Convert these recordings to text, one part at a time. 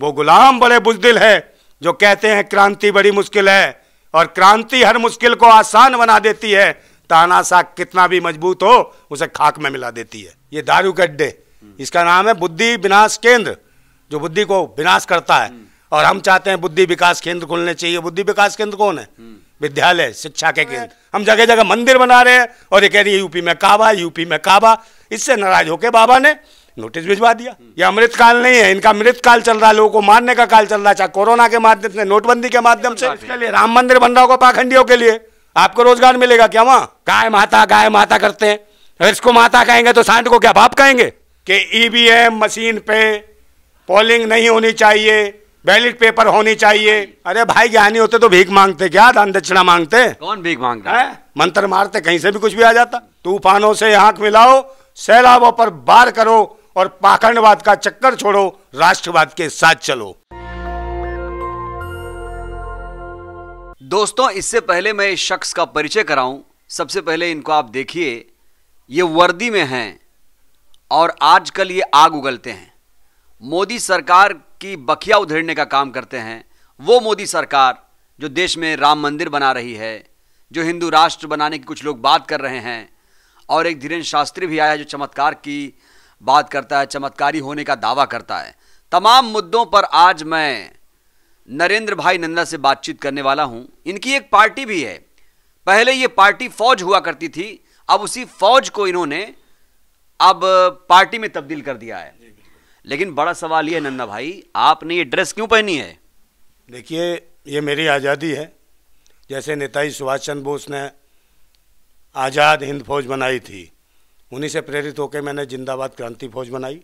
वो गुलाम बड़े बुजदिल है जो कहते हैं क्रांति बड़ी मुश्किल है और क्रांति हर मुश्किल को आसान बना देती है ताना कितना भी मजबूत हो उसे खाक में मिला देती है ये दारू गड्ढे इसका नाम है बुद्धि विनाश केंद्र जो बुद्धि को विनाश करता है और हम चाहते हैं बुद्धि विकास केंद्र खुलने चाहिए बुद्धि विकास केंद्र कौन है विद्यालय शिक्षा के केंद्र हम जगह जगह मंदिर बना रहे हैं और ये कह रही है यूपी में काबा यूपी में काबा इससे नाराज होके बाबा ने नोटिस भिजवा दिया ये अमृतकाल नहीं है इनका अमृतकाल चल रहा है लोगों को मारने का काल चल रहा है चाहे कोरोना के माध्यम से नोटबंदी के माध्यम से इसके लिए राम मंदिर बन रहा होगा पाखंडियों के लिए आपको रोजगार मिलेगा क्या वहाँ गाय माता गाय माता करते हैं अगर इसको माता कहेंगे तो सांड को क्या बाप कहेंगे कि ईवीएम e मशीन पे पोलिंग नहीं होनी चाहिए बैलेट पेपर होनी चाहिए अरे भाई ज्ञानी होते तो भीख मांगते क्या दान दक्षिणा मांगते कौन भीख मांगता है मंत्र मारते कहीं से भी कुछ भी आ जाता तूफानों से आंख मिलाओ सैलाबों पर बार करो और पाखंडवाद का चक्कर छोड़ो राष्ट्रवाद के साथ चलो दोस्तों इससे पहले मैं इस शख्स का परिचय कराऊं सबसे पहले इनको आप देखिए ये वर्दी में हैं और आजकल ये आग उगलते हैं मोदी सरकार की बखिया उधेड़ने का काम करते हैं वो मोदी सरकार जो देश में राम मंदिर बना रही है जो हिंदू राष्ट्र बनाने की कुछ लोग बात कर रहे हैं और एक धीरेन्द्र शास्त्री भी आया जो चमत्कार की बात करता है चमत्कारी होने का दावा करता है तमाम मुद्दों पर आज मैं नरेंद्र भाई नंदा से बातचीत करने वाला हूं इनकी एक पार्टी भी है पहले ये पार्टी फौज हुआ करती थी अब उसी फौज को इन्होंने अब पार्टी में तब्दील कर दिया है लेकिन बड़ा सवाल यह नंदा भाई आपने ये ड्रेस क्यों पहनी है देखिए ये मेरी आज़ादी है जैसे नेताजी सुभाष चंद्र बोस ने आज़ाद हिंद फौज बनाई थी उन्हीं से प्रेरित होकर मैंने जिंदाबाद क्रांति फौज बनाई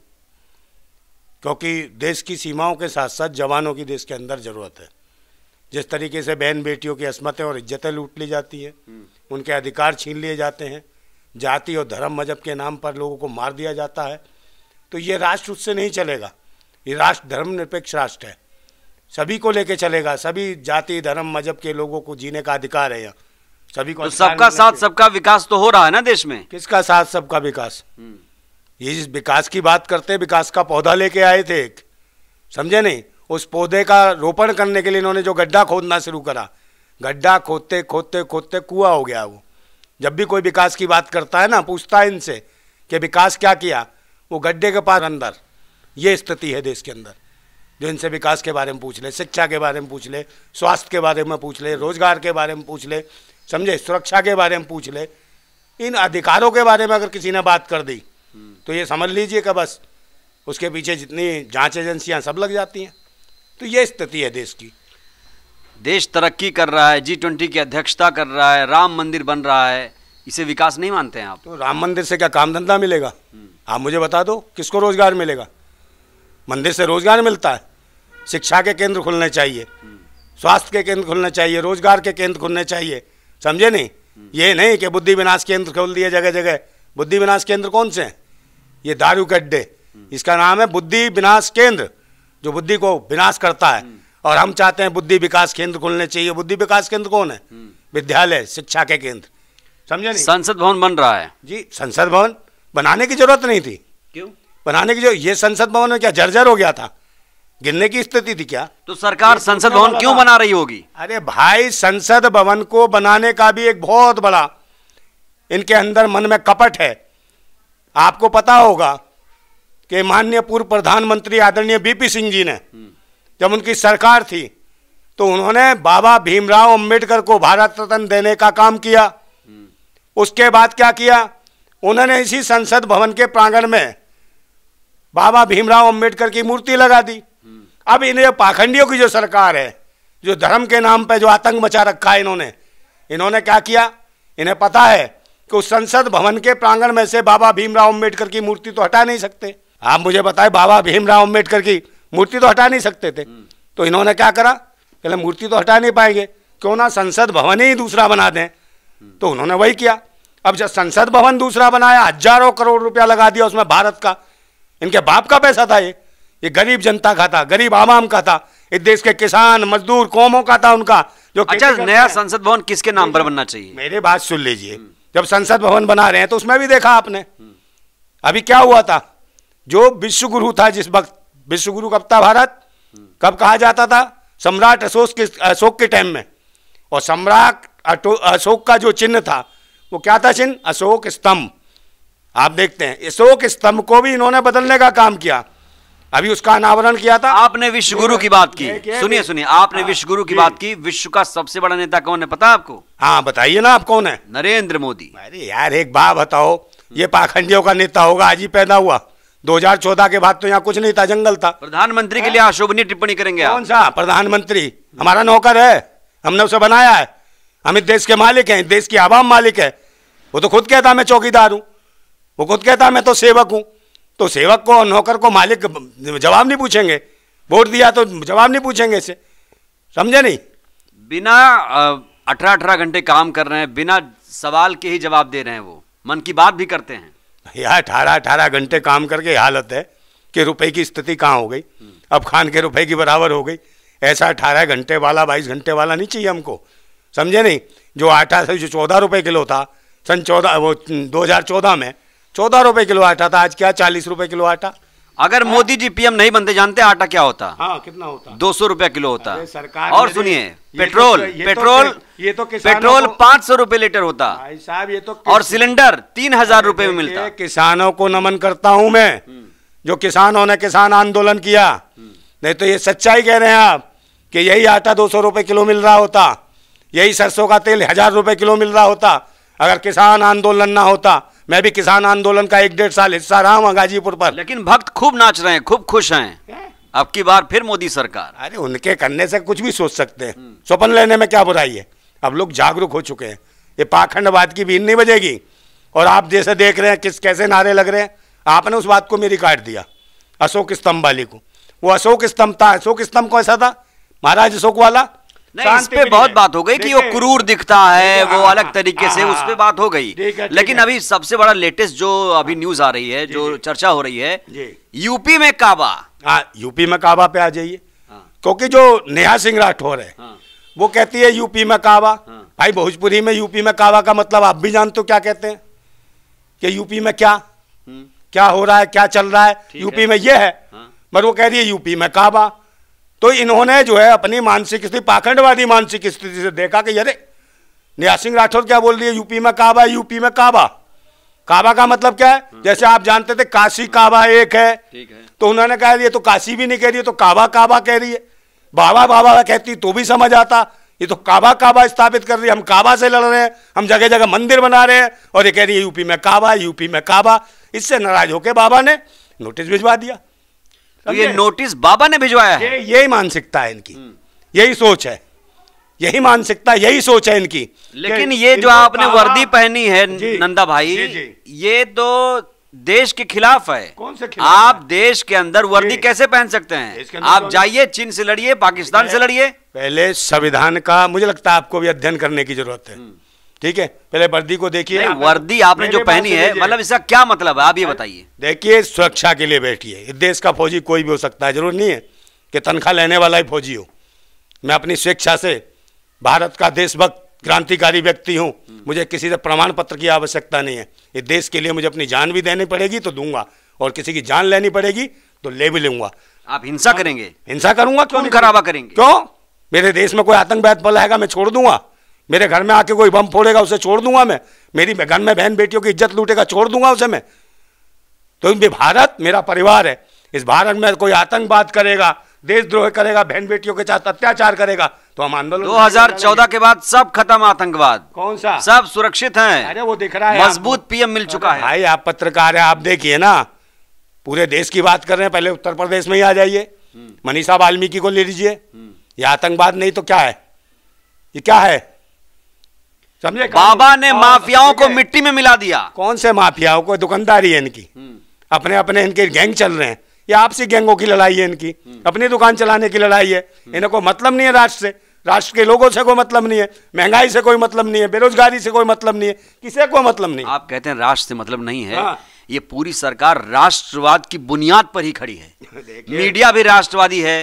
क्योंकि देश की सीमाओं के साथ साथ जवानों की देश के अंदर ज़रूरत है जिस तरीके से बहन बेटियों की असमतें और इज्जतें लूट ली जाती हैं हम्म। उनके अधिकार छीन लिए जाते हैं जाति और धर्म मजहब के नाम पर लोगों को मार दिया जाता है तो ये राष्ट्र उससे नहीं चलेगा ये राष्ट्र धर्मनिरपेक्ष राष्ट्र है सभी को लेके चलेगा सभी जाति धर्म मजहब के लोगों को जीने का अधिकार है यहाँ सभी को तो सबका साथ सबका विकास तो हो रहा है ना देश में किसका साथ सबका विकास हम्म। ये जिस विकास की बात करते विकास का पौधा लेके आए थे एक समझे नहीं उस पौधे का रोपण करने के लिए इन्होंने जो गड्ढा खोदना शुरू करा गड्ढा खोदते खोदते खोदते कुआ हो गया वो जब भी कोई विकास की बात करता है ना पूछता है इनसे कि विकास क्या किया वो गड्ढे के पास अंदर ये स्थिति है देश के अंदर जो इनसे विकास के बारे में पूछ ले शिक्षा के बारे में पूछ ले स्वास्थ्य के बारे में पूछ ले रोजगार के बारे में पूछ ले समझे सुरक्षा के बारे में पूछ ले इन अधिकारों के बारे में अगर किसी ने बात कर दी हम्म। तो ये समझ लीजिए कि बस उसके पीछे जितनी जांच एजेंसियां सब लग जाती हैं तो ये स्थिति है देश की देश तरक्की कर रहा है जी ट्वेंटी की अध्यक्षता कर रहा है राम मंदिर बन रहा है इसे विकास नहीं मानते हैं आप तो राम मंदिर से क्या काम धंधा मिलेगा हम्म। आप मुझे बता दो किसको रोजगार मिलेगा मंदिर से रोजगार मिलता है शिक्षा के केंद्र खुलने चाहिए हम्म। स्वास्थ्य के केंद्र खुलने चाहिए रोजगार के केंद्र खुलने चाहिए समझे नहीं ये नहीं कि बुद्धि विनाश केंद्र खोल दिए जगह जगह बुद्धि विनाश केंद्र कौन से हैं ये दारू के अड्डे इसका नाम है बुद्धि विनाश केंद्र जो बुद्धि को विनाश करता है और हम चाहते हैं बुद्धि विकास केंद्र खोलने चाहिए बुद्धि विकास केंद्र कौन है विद्यालय शिक्षा के केंद्र समझे नहीं संसद भवन बन रहा है जी संसद भवन बनाने की जरूरत नहीं थी क्यों बनाने की जो ये संसद भवन में क्या जर्जर हो गया था गिरने की स्थिति थी क्या तो सरकार संसद भवन क्यों बना रही होगी अरे भाई संसद भवन को बनाने का भी एक बहुत बड़ा इनके अंदर मन में कपट है आपको पता होगा कि माननीय पूर्व प्रधानमंत्री आदरणीय बीपी सिंह जी ने जब उनकी सरकार थी तो उन्होंने बाबा भीमराव अंबेडकर को भारत रत्न देने का काम किया उसके बाद क्या किया उन्होंने इसी संसद भवन के प्रांगण में बाबा भीमराव अंबेडकर की मूर्ति लगा दी अब इन्हें पाखंडियों की जो सरकार है जो धर्म के नाम पर जो आतंक मचा रखा है इन्होंने इन्होंने क्या किया इन्हें पता है कि उस संसद भवन के प्रांगण में से बाबा भीमराव अम्बेडकर की मूर्ति तो हटा नहीं सकते आप मुझे बताएं बाबा भीमराव अम्बेडकर की मूर्ति तो हटा नहीं सकते थे हम्म। तो इन्होंने क्या करा कहले मूर्ति तो हटा नहीं पाएंगे क्यों ना संसद भवन ही दूसरा बना दें हम्म। तो उन्होंने वही किया अब जब संसद भवन दूसरा बनाया हजारों करोड़ रुपया लगा दिया उसमें भारत का इनके बाप का पैसा था ये ये गरीब जनता का था गरीब आवाम का था इस देश के किसान मजदूर कौमों का था उनका जो अच्छा नया संसद भवन किसके नाम पर बनना चाहिए मेरे बात सुन लीजिए हम्म। जब संसद भवन बना रहे हैं तो उसमें भी देखा आपने हम्म। अभी क्या हुआ था जो विश्वगुरु था जिस वक्त विश्वगुरु कब था भारत हम्म। कब कहा जाता था सम्राट अशोक के अशोक के टाइम में और सम्राट अशोक का जो चिन्ह था वो क्या था चिन्ह अशोक स्तंभ आप देखते हैं अशोक स्तंभ को भी इन्होंने बदलने का काम किया अभी उसका अनावरण किया था आपने विश्व गुरु की बात की सुनिए सुनिए आपने हाँ, विश्व गुरु की बात की विश्व का सबसे बड़ा नेता कौन है पता आपको हाँ बताइए ना आप कौन है नरेंद्र मोदी अरे यार एक बात बताओ ये पाखंडियों का नेता होगा आज ही पैदा हुआ 2014 के बाद तो यहाँ कुछ नहीं था जंगल था प्रधानमंत्री के हाँ? लिए अशोभनीय टिप्पणी करेंगे कौन सा प्रधानमंत्री हमारा नौकर है हमने उसे बनाया है हम इस देश के मालिक हैं देश की आवाम मालिक है वो तो खुद कहता मैं चौकीदार हूँ वो खुद कहता मैं तो सेवक हूँ तो सेवक को नौकर को मालिक जवाब नहीं पूछेंगे वोट दिया तो जवाब नहीं पूछेंगे इसे समझे नहीं बिना अठारह अठारह घंटे काम कर रहे हैं बिना सवाल के ही जवाब दे रहे हैं वो मन की बात भी करते हैं यार अठारह अठारह घंटे काम करके हालत है कि रुपए की स्थिति कहाँ हो गई हम्म। अब खान के रुपए की बराबर हो गई ऐसा अठारह घंटे वाला बाईस घंटे वाला नहीं चाहिए हमको समझे नहीं जो आटा से जो चौदह रुपये किलो था सन चौदह वो हम्म, दो हज़ार चौदह में चौदह रुपए किलो आटा था आज क्या चालीस रुपए किलो आटा अगर मोदी जी पीएम नहीं बनते जानते आटा क्या होता आ, हाँ, कितना होता दो सौ रुपया किलो होता सरकार और सुनिए पेट्रोल तो, पेट्रोल ये तो पेट्रोल तो पांच सौ रूपये लीटर होता ये तो और सिलेंडर तीन हजार रूपए में मिलता किसानों को नमन करता हूँ मैं जो किसानों ने किसान आंदोलन किया नहीं तो ये सच्चाई कह रहे हैं आप कि यही आटा दो सौ रुपये किलो मिल रहा होता यही सरसों का तेल हजार रुपए किलो मिल रहा होता अगर किसान आंदोलन ना होता मैं भी किसान आंदोलन का एक डेढ़ साल हिस्सा रहा हूँ गाजीपुर पर लेकिन भक्त खूब नाच रहे हैं खूब खुश हैं अब की बार फिर मोदी सरकार अरे उनके करने से कुछ भी सोच सकते हैं स्वपन लेने में क्या बुराई है अब लोग जागरूक हो चुके हैं ये पाखंडवाद की भीन नहीं बजेगी और आप जैसे देख रहे हैं किस कैसे नारे लग रहे हैं आपने उस बात को मेरी काट दिया अशोक स्तंभ वाली को वो अशोक स्तंभ था अशोक स्तंभ कौन सा था महाराज अशोक वाला इस पे बहुत बात हो गई कि वो क्रूर दिखता है वो हाँ, अलग हाँ, तरीके से हाँ, उस पर बात हो गई लेकिन अभी सबसे बड़ा लेटेस्ट जो अभी न्यूज आ रही है जो चर्चा हो रही है यूपी में काबा यूपी में काबा पे आ जाइए क्योंकि जो नेहा सिंह राठौर है वो कहती है यूपी में काबा भाई भोजपुरी में यूपी में काबा का मतलब आप भी जानते हो क्या कहते हैं कि यूपी में क्या हम्म। क्या हो रहा है क्या चल रहा है यूपी में ये है मगर वो कह रही है यूपी में काबा तो इन्होंने जो है अपनी मानसिक स्थिति पाखंडवादी मानसिक स्थिति से देखा कि अरे न्याय सिंह राठौर क्या बोल रही है यूपी में काबा यूपी में काबा काबा का मतलब क्या है हम्म। जैसे आप जानते थे काशी काबा एक है है तो उन्होंने कह ये तो काशी भी नहीं कह रही है तो काबा काबा कह रही है बाबा बाबा कहती तो भी समझ आता ये तो काबा काबा स्थापित कर रही है हम काबा से लड़ रहे हैं हम जगह जगह मंदिर बना रहे हैं और ये कह रही है यूपी में काबा यूपी में काबा इससे नाराज होकर बाबा ने नोटिस भिजवा दिया तो ये नोटिस बाबा ने भिजवाया है यही मानसिकता है इनकी यही सोच है यही मानसिकता यही सोच है इनकी लेकिन ये जो आपने वर्दी पहनी है नंदा भाई जी, जी। ये तो देश के खिलाफ है कौन से खिलाफ आप है? देश के अंदर वर्दी कैसे पहन सकते हैं आप जाइए चीन से लड़िए पाकिस्तान से लड़िए पहले संविधान का मुझे लगता है आपको भी अध्ययन करने की जरूरत है हम्म। ठीक है पहले वर्दी को देखिए वर्दी आपने जो पहनी है मतलब इसका क्या मतलब है आप ये बताइए देखिए सुरक्षा के लिए बैठिए देश का फौजी कोई भी हो सकता है जरूर नहीं है कि तनख्वाह लेने वाला ही फौजी हो मैं अपनी स्वेच्छा से भारत का देशभक्त क्रांतिकारी व्यक्ति हूँ हम्म। मुझे किसी से प्रमाण पत्र की आवश्यकता नहीं है ये देश के लिए मुझे अपनी जान भी देनी पड़ेगी तो दूंगा और किसी की जान लेनी पड़ेगी तो ले भी लूंगा आप हिंसा करेंगे हिंसा करूंगा क्यों खराबा करेंगे क्यों मेरे देश में कोई आतंकवाद पलाएगा मैं छोड़ दूंगा मेरे घर में आके कोई बम फोड़ेगा उसे छोड़ दूंगा मैं मेरी घर में बहन बेटियों की इज्जत लूटेगा छोड़ दूंगा उसे मैं तो भारत मेरा परिवार है इस भारत में कोई आतंकवाद करेगा देशद्रोह करेगा बहन बेटियों के साथ अत्याचार करेगा तो हम आंदोलन 2014 के बाद सब खत्म आतंकवाद कौन सा सब सुरक्षित हैं अरे वो दिख रहा है मजबूत पीएम मिल चुका है भाई आप पत्रकार हैं आप देखिए ना पूरे देश की बात कर रहे हैं पहले उत्तर प्रदेश में ही आ जाइए हम्म। मनीषा वाल्मीकि को ले लीजिए हम्म। ये आतंकवाद नहीं तो क्या है ये क्या है समझे बाबा ने माफियाओं को मिट्टी में मिला दिया कौन से माफियाओं को दुकानदारी है इनकी हम्म। अपने अपने इनके गैंग चल रहे हैं ये आपसी गैंगों की लड़ाई है इनकी हम्म। अपनी दुकान चलाने की लड़ाई है हम्म। इनको मतलब नहीं है राष्ट्र से राष्ट्र के लोगों से कोई मतलब नहीं है महंगाई से कोई मतलब नहीं है बेरोजगारी से कोई मतलब नहीं है किसे कोई मतलब नहीं आप कहते हैं राष्ट्र से मतलब नहीं है हाँ। ये पूरी सरकार राष्ट्रवाद की बुनियाद पर ही खड़ी है मीडिया भी राष्ट्रवादी है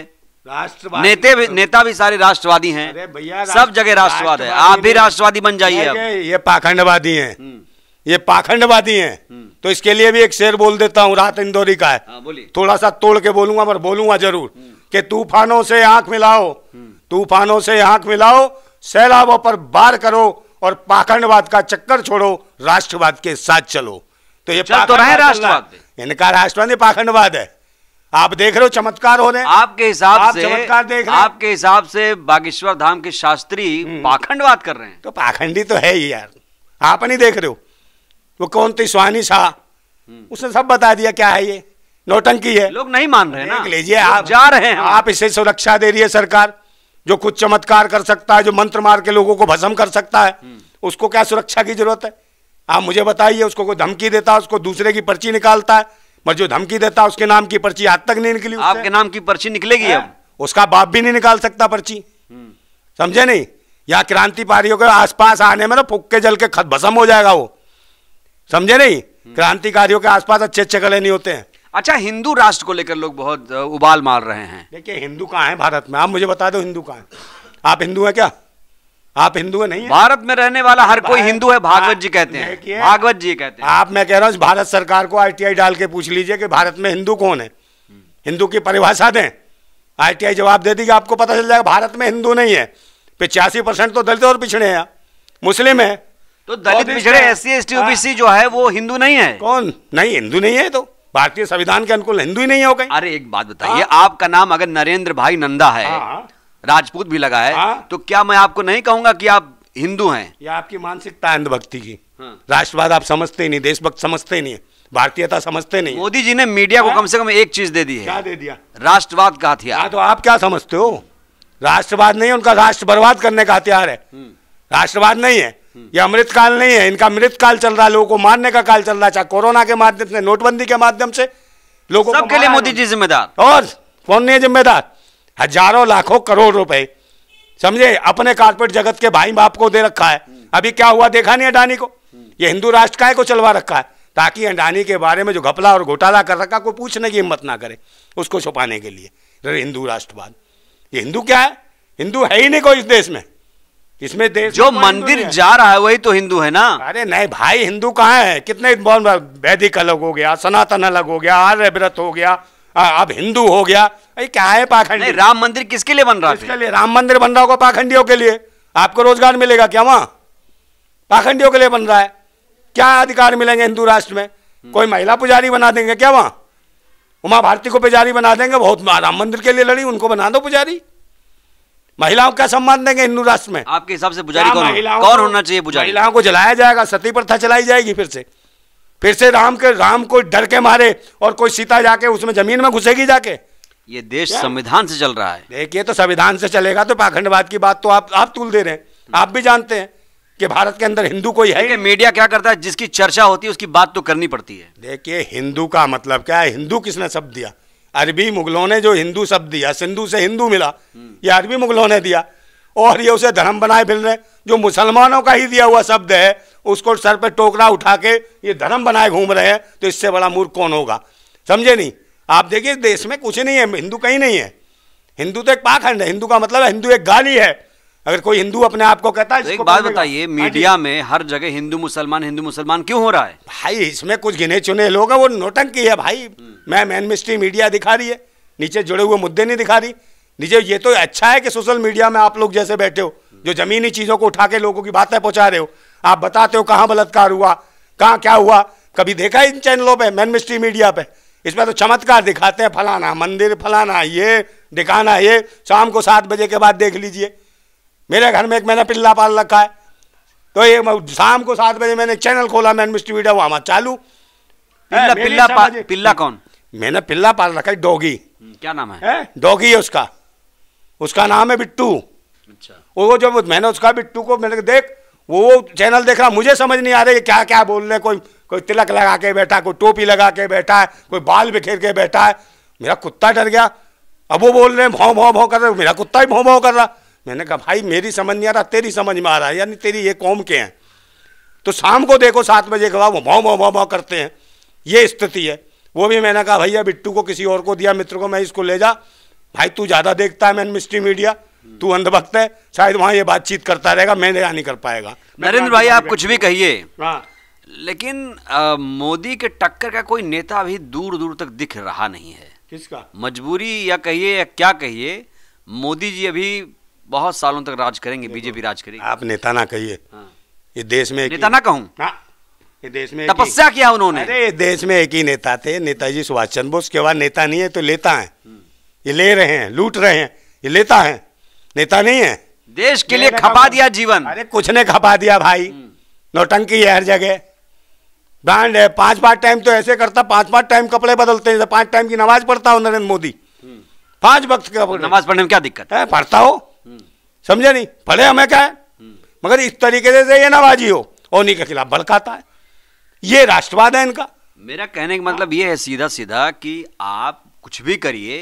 राष्ट्रवादी नेता भी तो- नेता भी सारे राष्ट्रवादी हैं भैया सब जगह राष्ट्रवाद है आप भी राष्ट्रवादी बन जाइए अब ये पाखंडवादी हैं हम्म। ये पाखंडवादी हैं हम्म। तो इसके लिए भी एक शेर बोल देता हूँ रात इंदौरी का है हाँ, थोड़ा सा तोड़ के बोलूंगा पर बोलूंगा जरूर हम्म। कि तूफानों से आंख मिलाओ तूफानों से आंख मिलाओ सैलाबों पर बार करो और पाखंडवाद का चक्कर छोड़ो राष्ट्रवाद के साथ चलो तो ये तो राष्ट्रवाद इनका राष्ट्रवाद पाखंडवाद है आप देख रहे हो चमत्कार हो रहे हैं आपके हिसाब आप से चमत्कार देख रहे आपके हिसाब से बागेश्वर धाम के शास्त्री हम्म। पाखंडवाद कर रहे हैं तो पाखंडी तो है ही यार आप नहीं देख रहे हो वो कौन थी सुहानी शाह हम्म। उसने सब बता दिया क्या है ये नौटंकी है लोग नहीं मान रहे ना लीजिए आप जा रहे हैं आप इसे सुरक्षा दे रही है सरकार जो कुछ चमत्कार कर सकता है जो मंत्र मार के लोगों को भस्म कर सकता है हम्म। उसको क्या सुरक्षा की जरूरत है आप मुझे बताइए उसको कोई धमकी देता है उसको दूसरे की पर्ची निकालता है मगर जो धमकी देता उसके नाम की पर्ची आज तक नहीं निकली आपके नाम की पर्ची निकलेगी अब उसका बाप भी नहीं निकाल सकता पर्ची समझे नहीं यहाँ क्रांतिकारियों के आसपास आने में ना फुक के जल के खत भसम हो जाएगा वो समझे नहीं क्रांतिकारियों के आसपास अच्छे अच्छे गले नहीं होते हैं अच्छा हिंदू राष्ट्र को लेकर लोग बहुत उबाल मार रहे हैं देखिए हिंदू कहाँ है भारत में आप मुझे बता दो हिंदू कहाँ है आप हिंदू हैं क्या आप हिंदू है नहीं है? भारत में रहने वाला हर कोई हिंदू है भागवत जी कहते हैं भागवत जी कहते हैं आप मैं कह रहा हूँ भारत सरकार को आईटीआई डाल के पूछ लीजिए कि भारत में हिंदू कौन है हिंदू की परिभाषा दें आईटीआई जवाब दे देगी आपको पता चल जाएगा भारत में हिंदू नहीं है पिचासी परसेंट तो दलित और पिछड़े हैं मुस्लिम है तो दलित पिछड़े S C S T OBC जो है वो हिंदू नहीं है कौन नहीं हिंदू नहीं है तो भारतीय संविधान के अनुकूल हिंदू ही नहीं हो गए अरे एक बात बताइए हाँ। आपका नाम अगर नरेंद्र भाई नंदा है हाँ। राजपूत भी लगा है हाँ। तो क्या मैं आपको नहीं कहूंगा कि आप हिंदू हैं यह आपकी मानसिकता अंधभक्ति भक्ति की हाँ। राष्ट्रवाद आप समझते ही नहीं देशभक्त समझते ही नहीं भारतीयता समझते नहीं मोदी जी ने मीडिया को हाँ। कम से कम एक चीज दे दी है क्या दे दिया राष्ट्रवाद का हथियार हाँ, तो आप क्या समझते हो राष्ट्रवाद नहीं उनका राष्ट्र बर्बाद करने का हथियार है हम्म। राष्ट्रवाद नहीं है हम्म। ये अमृतकाल नहीं है इनका मृतकाल चल रहा है लोगों को मारने का काल चल रहा है चाहे कोरोना के माध्यम से नोटबंदी के माध्यम से लोगों सबके लिए मोदी जी जिम्मेदार और कौन नहीं है जिम्मेदार हजारों लाखों करोड़ रुपए समझे अपने कारपोरेट जगत के भाई बाप को दे रखा है अभी क्या हुआ देखा नहीं अडानी को ये हिंदू राष्ट्र काय को चलवा रखा है ताकि अडानी के बारे में जो घपला और घोटाला कर रखा कोई पूछने की हिम्मत ना करे उसको छुपाने के लिए हिंदू राष्ट्रवाद ये हिंदू क्या है हिंदू है ही नहीं कोई इस देश में इसमें देश जो मंदिर जा रहा है वही तो हिंदू है ना अरे नहीं भाई हिंदू कहाँ है कितने वैदिक अलग हो गया सनातन अलग हो गया आर्यव्रत हो गया अब हिंदू हो गया अरे क्या है पाखंडी राम मंदिर किसके लिए बन रहा है लिए राम मंदिर बन रहा होगा पाखंडियों के लिए आपको रोजगार मिलेगा क्या वहां पाखंडियों के लिए बन रहा है क्या अधिकार मिलेंगे हिंदू राष्ट्र में कोई महिला पुजारी बना देंगे क्या वहां उमा भारती को पुजारी बना देंगे बहुत राम मंदिर के लिए लड़ी उनको बना दो पुजारी महिलाओं का सम्मान देंगे हिंदू राष्ट्र में आपके हिसाब से पुजारी कौन, कौन होना चाहिए पुजारी महिलाओं को जलाया जाएगा सती प्रथा चलाई जाएगी फिर से फिर से राम के राम कोई डर के मारे और कोई सीता जाके उसमें जमीन में घुसेगी जाके ये देश संविधान से चल रहा है देखिए तो संविधान से चलेगा तो पाखंडवाद की बात तो आप आप तुल दे रहे हैं आप भी जानते हैं कि भारत के अंदर हिंदू कोई है मीडिया क्या करता है जिसकी चर्चा होती है उसकी बात तो करनी पड़ती है देखिए हिंदू का मतलब क्या है हिंदू किसने शब्द दिया अरबी मुगलों ने जो हिंदू शब्द दिया सिंधु से हिंदू मिला हम्म। ये अरबी मुगलों ने दिया और ये उसे धर्म बनाए फिर रहे जो मुसलमानों का ही दिया हुआ शब्द है उसको सर पर टोकरा उठा के ये धर्म बनाए घूम रहे हैं तो इससे बड़ा मूर्ख कौन होगा समझे नहीं आप देखिए देश में कुछ नहीं है हिंदू कहीं नहीं है हिंदू तो एक पाखंड है हिंदू का मतलब है हिंदू एक गाली है अगर कोई हिंदू अपने आप को कहता है तो एक बात बताइए हाँ मीडिया में हर जगह हिंदू मुसलमान हिंदू मुसलमान क्यों हो रहा है भाई इसमें कुछ गिने चुने लोग हैं वो नोटंकी है भाई हम्म। मैं मैन मिस्ट्री मीडिया दिखा रही है नीचे जुड़े हुए मुद्दे नहीं दिखा रही नीचे ये तो अच्छा है कि सोशल मीडिया में आप लोग जैसे बैठे हो जो जमीनी चीज़ों को उठा के लोगों की बातें पहुंचा रहे हो आप बताते हो कहाँ बलात्कार हुआ कहाँ क्या हुआ कभी देखा इन चैनलों पर मैन मिस्ट्री मीडिया पे इसमें तो चमत्कार दिखाते हैं फलाना मंदिर फलाना ये दिखाना ये शाम को सात बजे के बाद देख लीजिए मेरे घर में एक मैंने पिल्ला पाल रखा है तो ये शाम को सात बजे मैंने चैनल खोला मैन मिस्ट्री मीडिया वहां चालू पिल्ला पिल्ला, पिल्ला कौन मैंने पिल्ला पाल रखा है डोगी हम्म, क्या नाम है, डोगी है उसका उसका नाम है बिट्टू अच्छा वो जब मैंने उसका बिट्टू को मैंने देख वो वो चैनल देख रहा मुझे समझ नहीं आ रहा है क्या क्या बोल रहे कोई कोई तिलक लगा के बैठा कोई टोपी लगा के बैठा है कोई बाल बिखेर के बैठा है मेरा कुत्ता डर गया अब वो बोल रहे हैं भाव भाव भाव कर रहे मेरा कुत्ता ही भाव भाव कर रहा मैंने कहा भाई मेरी समझ नहीं आ रहा तेरी समझ में आ रहा है यानी तेरी ये कौम के हैं तो शाम को देखो सात बजे के बाद वो भाव भाव भाव भाव करते हैं ये स्थिति है वो भी मैंने कहा भैया बिट्टू को किसी और को दिया मित्र को मैं इसको ले जा भाई तू ज़्यादा देखता है मैन मिस्ट्री मीडिया तू अंधभक्त है शायद वहाँ ये बातचीत करता रहेगा मैं नहीं कर पाएगा नरेंद्र भाई आप कुछ भी कहिए हाँ। लेकिन मोदी के टक्कर का कोई नेता अभी दूर दूर तक दिख रहा नहीं है किसका मजबूरी या कहिए या क्या कहिए मोदी जी अभी बहुत सालों तक राज करेंगे बीजेपी राज करेगी आप नेता ना कहिए हाँ। ये देश में नेता ना कहूँ हाँ। ये देश में तपस्या किया उन्होंने अरे देश में एक ही नेता थे नेताजी सुभाष चंद्र बोस के बाद नेता नहीं है तो लेता है हम्म। ये ले रहे हैं लूट रहे हैं ये लेता है नेता नहीं है देश के लिए खपा दिया जीवन अरे कुछ ने खपा दिया भाई नौटंकी है हर जगह ब्रांड है पांच पांच टाइम तो ऐसे करता पांच पांच टाइम कपड़े बदलते हैं पांच टाइम की नमाज पढ़ता हो नरेंद्र मोदी पांच वक्त नमाज पढ़ने में क्या दिक्कत है पढ़ता हो समझे नहीं पढ़े हमें क्या है मगर इस तरीके से ये नवाजी हो और उन्हीं के खिलाफ भड़काता है ये राष्ट्रवाद है इनका मेरा कहने का मतलब ये है सीधा सीधा कि आप कुछ भी करिए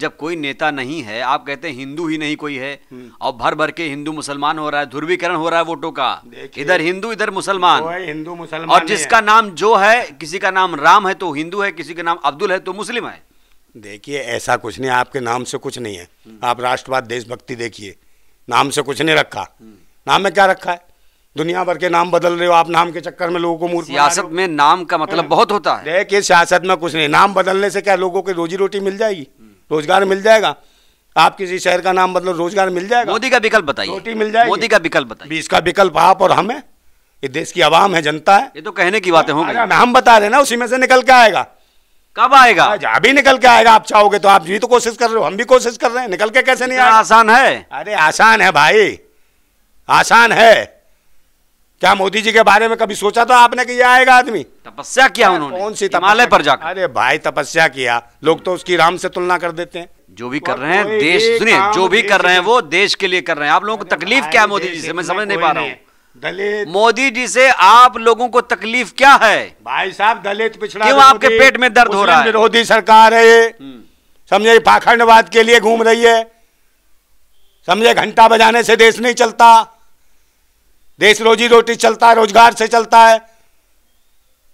जब कोई नेता नहीं है आप कहते हैं हिंदू ही नहीं कोई है हम्म। और भर भर के हिंदू मुसलमान हो रहा है ध्रुवीकरण हो रहा है वोटों का इधर हिंदू इधर मुसलमान हिंदू मुसलमान और जिसका नाम जो है किसी का नाम राम है तो हिंदू है किसी का नाम अब्दुल है तो मुस्लिम है देखिए ऐसा कुछ नहीं आपके नाम से कुछ नहीं है हम्म। आप राष्ट्रवाद देशभक्ति देखिए नाम से कुछ नहीं रखा हम्म। नाम में क्या रखा है दुनिया भर के नाम बदल रहे हो आप नाम के चक्कर में लोगों को मूर्ख सियासत में नाम का मतलब बहुत होता है देखिए सियासत में कुछ नहीं नाम बदलने से क्या लोगों की रोजी रोटी मिल जाएगी रोजगार मिल जाएगा आप किसी शहर का नाम बदलो रोजगार मिल जाएगा मोदी का विकल्प बताइए रोटी मिल जाएगी मोदी का विकल्प बताइए इसका विकल्प आप और हमें ये देश की आवाम है जनता है ये तो कहने की बातें होंगी हम बता रहे ना उसी में से निकल के आएगा कब आएगा अभी निकल के आएगा आप चाहोगे तो आप भी तो कोशिश कर रहे हो हम भी कोशिश कर रहे हैं निकल के कैसे नहीं आएगा आसान है अरे आसान है भाई आसान है क्या मोदी जी के बारे में कभी सोचा था तो आपने कि ये आएगा आदमी तपस्या किया उन्होंने कौन सी तपस्या पर जाकर अरे भाई तपस्या किया लोग तो उसकी राम से तुलना कर देते हैं जो भी कर रहे हैं देश सुनिए जो भी कर रहे हैं वो देश के लिए कर रहे हैं आप लोगों को तकलीफ क्या है मोदी जी से मैं समझ नहीं पा रहा हूँ दलित मोदी जी से आप लोगों को तकलीफ क्या है भाई साहब दलित पिछड़ा क्यों आपके पेट में दर्द हो रहा है विरोधी सरकार है ये हम्म। समझे पाखंडवाद के लिए घूम रही है समझे घंटा बजाने से देश नहीं चलता देश रोजी रोटी चलता है रोजगार से चलता है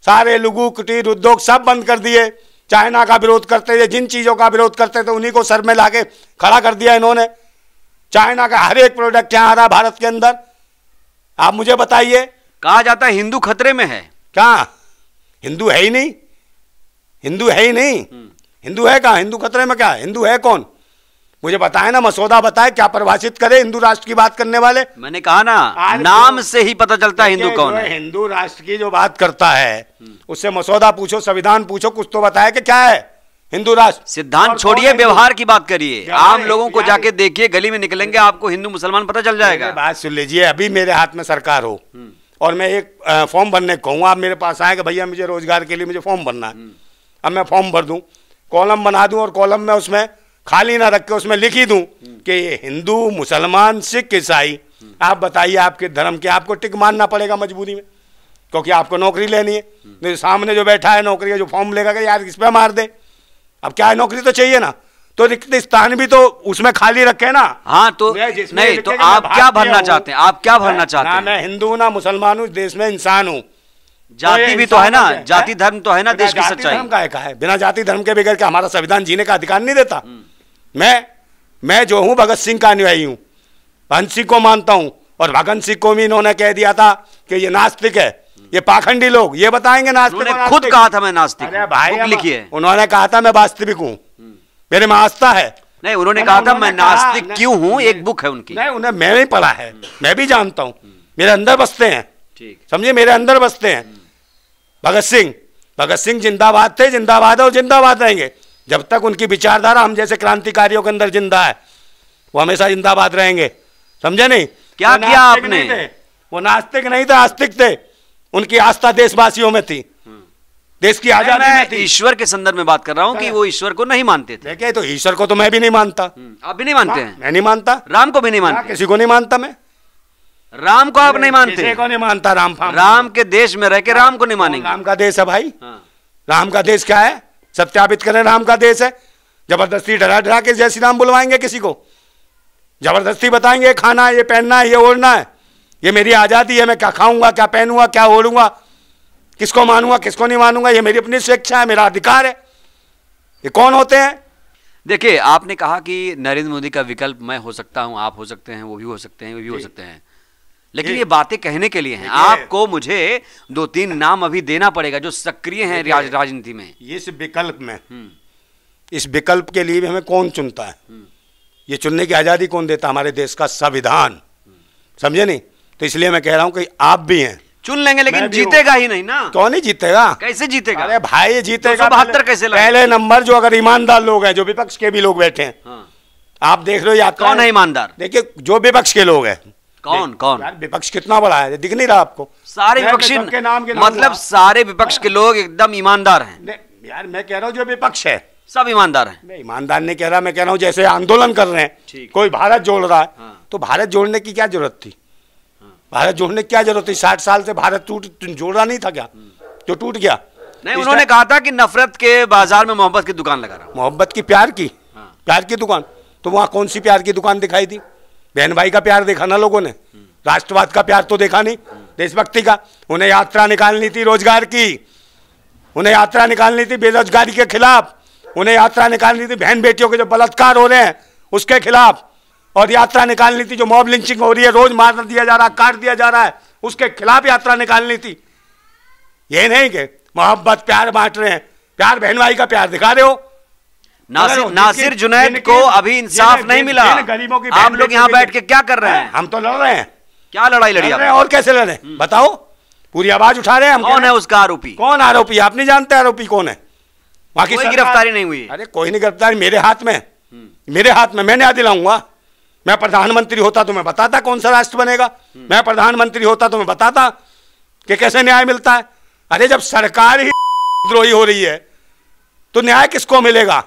सारे लघु कुटीर उद्योग सब बंद कर दिए चाइना का विरोध करते थे जिन चीज़ों का विरोध करते थे उन्हीं को सर में ला के खड़ा कर दिया इन्होंने चाइना का हर एक प्रोडक्ट यहाँ आ रहा भारत के अंदर आप मुझे बताइए कहा जाता है हिंदू खतरे में है क्या हिंदू है ही नहीं हिंदू है ही नहीं हम्म। हिंदू है कहा हिंदू खतरे में क्या हिंदू है कौन मुझे बताए ना मसौदा बताए क्या परिभाषित करे हिंदू राष्ट्र की बात करने वाले मैंने कहा ना तो नाम से ही पता चलता है हिंदू कौन है हिंदू राष्ट्र की जो बात करता है उससे मसौदा पूछो संविधान पूछो कुछ तो बताया कि क्या है हिंदू राष्ट्र सिद्धांत छोड़िए व्यवहार की बात करिए आम लोगों को जाके देखिए गली में निकलेंगे आपको हिंदू मुसलमान पता चल जाएगा बात सुन लीजिए अभी मेरे हाथ में सरकार हो और मैं एक फॉर्म भरने कहूँ आप मेरे पास आए कि भैया मुझे रोजगार के लिए मुझे फॉर्म भरना है अब मैं फॉर्म भर दूँ कॉलम बना दूँ और कॉलम में उसमें खाली ना रख के उसमें लिख ही दूं कि ये हिंदू मुसलमान सिख ईसाई आप बताइए आपके धर्म के आपको टिक मानना पड़ेगा मजबूरी में क्योंकि आपको नौकरी लेनी है तो सामने जो बैठा है नौकरी है जो फॉर्म लेगा यार इस पर मार दे अब क्या है नौकरी तो चाहिए ना तो रिक्त स्थान भी तो उसमें खाली रखे ना हाँ तो नहीं तो आप क्या भरना चाहते हैं आप क्या भरना चाहते हैं मैं हिंदू हूँ ना मुसलमान हूँ देश में इंसान हूँ जाति तो भी तो है ना जाति धर्म तो है ना देश की सच्चाई धर्म का है बिना जाति धर्म के बगैर क्या हमारा संविधान जीने का अधिकार नहीं देता हम्म। मैं मैं जो हूँ भगत सिंह का अनुयायी हूँ भगत सिंह को मानता हूँ और भगत सिंह को भी इन्होंने कह दिया था कि ये नास्तिक है ये पाखंडी लोग ये बताएंगे नास्तिक खुद कहा था मैं नास्तिक अरे भाई लिखिए उन्होंने कहा था मैं वास्तविक हूँ मेरे में आस्था है नहीं उन्होंने कहा था मैं नास्तिक क्यों हूँ एक बुक है उनकी नहीं उन्हें मैं भी पढ़ा है मैं भी जानता हूँ मेरे अंदर बसते हैं समझिए मेरे अंदर बसते हैं भगत सिंह भगत सिंह जिंदाबाद थे जिंदाबाद है और जिंदाबाद रहेंगे जब तक उनकी विचारधारा हम जैसे क्रांतिकारियों के अंदर जिंदा है वो हमेशा जिंदाबाद रहेंगे समझे नहीं क्या किया आपने वो नास्तिक नहीं थे आस्तिक थे उनकी आस्था देशवासियों में थी हम्म। देश की आजादी में थी ईश्वर के संदर्भ में बात कर रहा हूँ कि हाँ। वो ईश्वर को नहीं मानते थे तो ईश्वर को तो मैं भी नहीं मानता हम्म। आप भी नहीं मानते हाँ, हैं मैं नहीं मानता राम को भी नहीं हाँ, मानता किसी को नहीं मानता मैं राम को आप नहीं मानते को नहीं मानता राम राम के देश में रह के राम को नहीं मानेंगे राम का देश है भाई राम का देश क्या है सत्यापित करें राम का देश है जबरदस्ती डरा डरा के जय श्री राम बुलवाएंगे किसी को जबरदस्ती बताएंगे खाना है ये पहनना है ये ओढ़ना है ये मेरी आज़ादी है मैं क्या खाऊंगा क्या पहनूंगा क्या ओढ़ूंगा किसको मानूंगा किसको नहीं मानूंगा ये मेरी अपनी स्वेच्छा है मेरा अधिकार है ये कौन होते हैं देखिए आपने कहा कि नरेंद्र मोदी का विकल्प मैं हो सकता हूँ आप हो सकते हैं वो भी हो सकते हैं वो भी हो सकते हैं लेकिन ये बातें कहने के लिए हैं आपको मुझे दो तीन नाम अभी देना पड़ेगा जो सक्रिय हैं राज, राजनीति में इस विकल्प में हम्म। इस विकल्प के लिए भी हमें कौन चुनता है हम्म। ये चुनने की आज़ादी कौन देता हमारे देश का संविधान समझे नहीं तो इसलिए मैं कह रहा हूँ कि आप भी हैं चुन लेंगे लेकिन जीतेगा ही नहीं ना कौन नहीं जीतेगा कैसे जीतेगा अरे भाई जीतेगा बहत्तर कैसे पहले नंबर जो अगर ईमानदार लोग हैं जो विपक्ष के भी लोग बैठे हैं हाँ। आप देख रहे हो या कौन है ईमानदार देखिए जो विपक्ष के लोग हैं कौन कौन विपक्ष कितना बड़ा है दिख नहीं रहा आपको सारे विपक्षी के नाम के मतलब सारे विपक्ष के लोग एकदम ईमानदार हैं यार मैं कह रहा हूँ जो विपक्ष है सब ईमानदार हैं मैं ईमानदार नहीं कह रहा मैं कह रहा हूँ जैसे आंदोलन कर रहे हैं कोई भारत जोड़ रहा है हाँ। तो भारत जोड़ने की क्या जरूरत थी हाँ। भारत जोड़ने की क्या जरूरत थी साठ साल से भारत टूट जोड़ रहा नहीं था क्या हम्म। जो टूट गया नहीं उन्होंने कहा था कि नफरत के बाजार में मोहब्बत की दुकान लगा रहा मोहब्बत की प्यार की हाँ। प्यार की दुकान तो वहाँ कौन सी प्यार की दुकान दिखाई थी बहन भाई का प्यार देखा ना लोगों ने राष्ट्रवाद का प्यार तो देखा नहीं देशभक्ति का उन्हें यात्रा निकालनी थी रोजगार की उन्हें यात्रा निकालनी थी बेरोजगारी के खिलाफ उन्हें यात्रा निकालनी थी बहन बेटियों के जो बलात्कार हो रहे हैं उसके खिलाफ और यात्रा निकालनी थी जो मॉब लिंचिंग हो रही है रोज मार दिया जा रहा है काट दिया जा रहा है उसके खिलाफ यात्रा निकालनी थी ये नहीं कि मोहब्बत प्यार बांट रहे हैं प्यार बहन भाई का प्यार दिखा रहे हो नासिर नासिर जुनैद को अभी इंसाफ नहीं मिला गरीबों की आप लोग यहाँ बैठ के क्या कर रहे हैं हाँ। हम तो लड़ रहे हैं क्या लड़ाई लड़ी आप और कैसे लड़े हम्म। बताओ पूरी आवाज उठा रहे हैं कौन है उसका आरोपी कौन आरोपी आप नहीं जानते आरोपी कौन है बाकी कोई गिरफ्तारी नहीं हुई अरे कोई नहीं गिरफ्तारी मेरे हाथ में हम्म। मेरे हाथ में मैं न्याय दिलाऊंगा मैं प्रधानमंत्री होता तो मैं बताता कौन सा राष्ट्र बनेगा हम्म। मैं प्रधानमंत्री होता तो मैं बताता कि कैसे न्याय मिलता है अरे जब सरकार ही द्रोही हो रही है तो न्याय किसको मिलेगा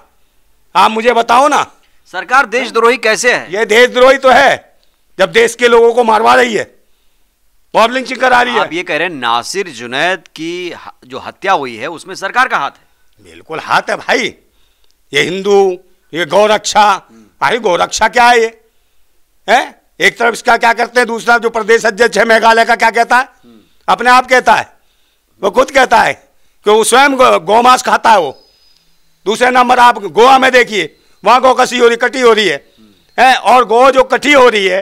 आप मुझे बताओ ना सरकार देशद्रोही कैसे है ये देशद्रोही तो है जब देश के लोगों को मारवा रही है पॉबलिंग करा रही है आप ये कह रहे हैं नासिर जुनैद की जो हत्या हुई है उसमें सरकार का हाथ है बिल्कुल हाथ है भाई ये हिंदू ये गौरक्षा भाई गौरक्षा क्या है ये है एक तरफ इसका क्या करते हैं दूसरा जो प्रदेश अध्यक्ष है मेघालय का क्या कहता है हम्म। अपने आप कहता है वो खुद कहता है कि वो स्वयं गौमांस खाता है वो दूसरे नंबर आप गोवा में देखिए वहाँ गो कसी हो रही कटी हो रही है है और गो जो कटी हो रही है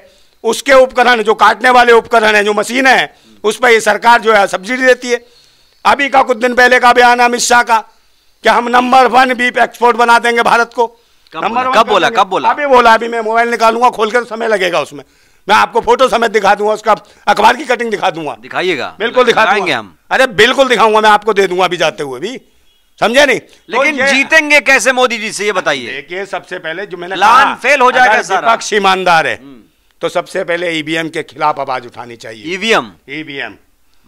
उसके उपकरण जो काटने वाले उपकरण है जो मशीन है उस पर ये सरकार जो है सब्सिडी देती है अभी का कुछ दिन पहले का बयान अमित शाह का कि हम नंबर वन बीफ एक्सपोर्ट बना देंगे भारत को नंबर कब बोला कब बोला अभी बोला अभी मैं मोबाइल निकालूंगा खोलकर समय लगेगा उसमें मैं आपको फोटो समेत दिखा दूंगा उसका अखबार की कटिंग दिखा दूंगा दिखाइएगा बिल्कुल दिखा देंगे हम अरे बिल्कुल दिखाऊंगा मैं आपको दे दूंगा अभी जाते हुए भी समझे नहीं तो लेकिन तो जीतेंगे कैसे मोदी जी से ये बताइए देखिए सबसे पहले जो मैंने प्लान फेल हो जाएगा विपक्ष ईमानदार है हम्म। तो सबसे पहले ईवीएम e के खिलाफ आवाज उठानी चाहिए ईवीएम e ईवीएम e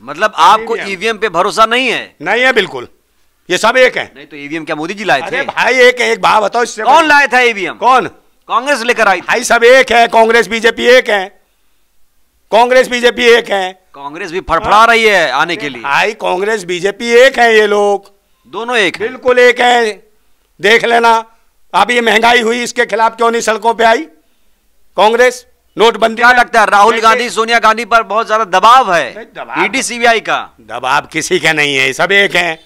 मतलब आपको ईवीएम पे भरोसा नहीं है नहीं है बिल्कुल ये सब एक है नहीं तो ईवीएम क्या मोदी जी लाए थे भाई एक एक भाव बताओ इससे कौन लाया था ईवीएम कौन कांग्रेस लेकर आई भाई सब एक है कांग्रेस बीजेपी एक है कांग्रेस बीजेपी एक है कांग्रेस भी फड़फड़ा हाँ। रही है आने के लिए भाई कांग्रेस बीजेपी एक है ये लोग दोनों एक बिल्कुल एक है देख लेना अब ये महंगाई हुई इसके खिलाफ क्यों नहीं सड़कों पे आई कांग्रेस नोटबंदी क्या लगता है राहुल गांधी सोनिया गांधी पर बहुत ज्यादा दबाव है ईडी सीबीआई का दबाव किसी का नहीं है सब एक है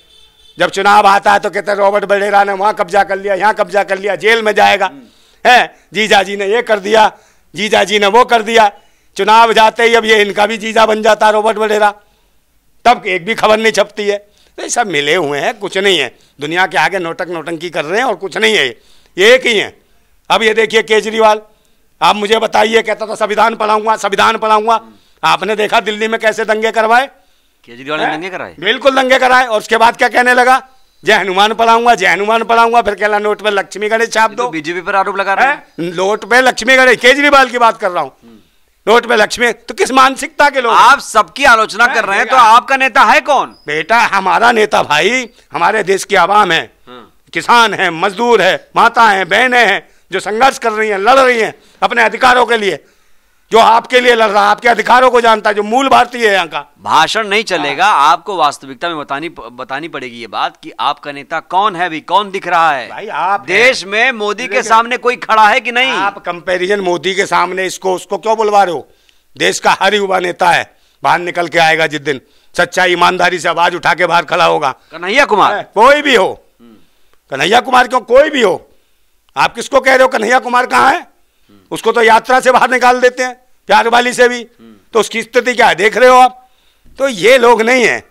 जब चुनाव आता है तो कहते रॉबर्ट बडेरा ने वहां कब्जा कर लिया यहाँ कब्जा कर लिया जेल में जाएगा हम्म। है जीजा जी ने ये कर दिया जीजा जी ने वो कर दिया चुनाव जाते ही अब ये इनका भी जीजा बन जाता है रॉबर्ट बडेरा तब एक भी खबर नहीं छपती है ये सब मिले हुए हैं कुछ नहीं है दुनिया के आगे नोटक नोटंकी कर रहे हैं और कुछ नहीं है ये एक ही है अब ये देखिए केजरीवाल आप मुझे बताइए कहता था संविधान पढ़ाऊंगा संविधान पढ़ाऊंगा आपने देखा दिल्ली में कैसे दंगे करवाए केजरीवाल ने दंगे कराए बिल्कुल दंगे कराए और उसके बाद क्या कहने लगा जय हनुमान पढ़ाऊंगा जय हनुमान पढ़ाऊंगा फिर कहला नोट पे लक्ष्मी गणेश छाप तो दो बीजेपी पर आरोप लगा रहे हैं नोट पे लक्ष्मी गणेश केजरीवाल की बात कर रहा हूँ हम्म। नोट में लक्ष्मी तो किस मानसिकता के लोग आप सबकी आलोचना कर रहे हैं तो हाँ। आपका नेता है कौन बेटा हमारा नेता भाई हमारे देश की आवाम है हाँ। किसान है मजदूर है माता है बहने हैं जो संघर्ष कर रही हैं लड़ रही हैं अपने अधिकारों के लिए जो आपके लिए लड़ रहा है आपके अधिकारों को जानता है जो मूल भारतीय है यहाँ का भाषण नहीं चलेगा आपको वास्तविकता में बतानी बतानी पड़ेगी ये बात कि आपका नेता कौन है भी कौन दिख रहा है भाई आप देश में मोदी के सामने कोई खड़ा है कि नहीं आप कंपेरिजन मोदी के सामने इसको उसको क्यों बुलवा रहे हो देश का हर युवा नेता है बाहर निकल के आएगा जिस दिन सच्चाई ईमानदारी से आवाज उठा के बाहर खड़ा होगा कन्हैया कुमार कोई भी हो कन्हैया कुमार क्यों कोई भी हो आप किसको कह रहे हो कन्हैया कुमार कहाँ है उसको तो यात्रा से बाहर निकाल देते हैं प्यार वाली से भी तो उसकी स्थिति क्या है देख रहे हो आप तो ये लोग नहीं है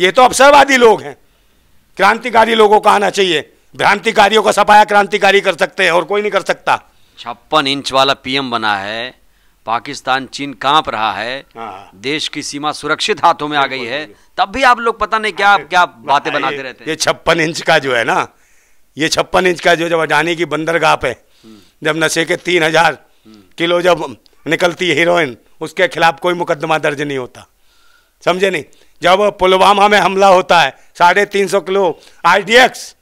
ये तो अवसरवादी लोग हैं क्रांतिकारी लोगों को आना चाहिए भ्रांतिकारियों का सफाया क्रांतिकारी कर सकते हैं और कोई नहीं कर सकता छप्पन इंच वाला पीएम बना है पाकिस्तान चीन कांप रहा है हाँ। देश की सीमा सुरक्षित हाथों में आ गई है तब भी आप लोग पता नहीं क्या क्या बातें बनाते रहते हैं ये छप्पन इंच का जो है ना ये छप्पन इंच का जो जब अडानी की बंदरगाह पे जब नशे के तीन हजार किलो जब निकलती है हीरोइन उसके खिलाफ कोई मुकदमा दर्ज नहीं होता समझे नहीं जब पुलवामा में हमला होता है साढ़े तीन सौ किलो आईडीएक्स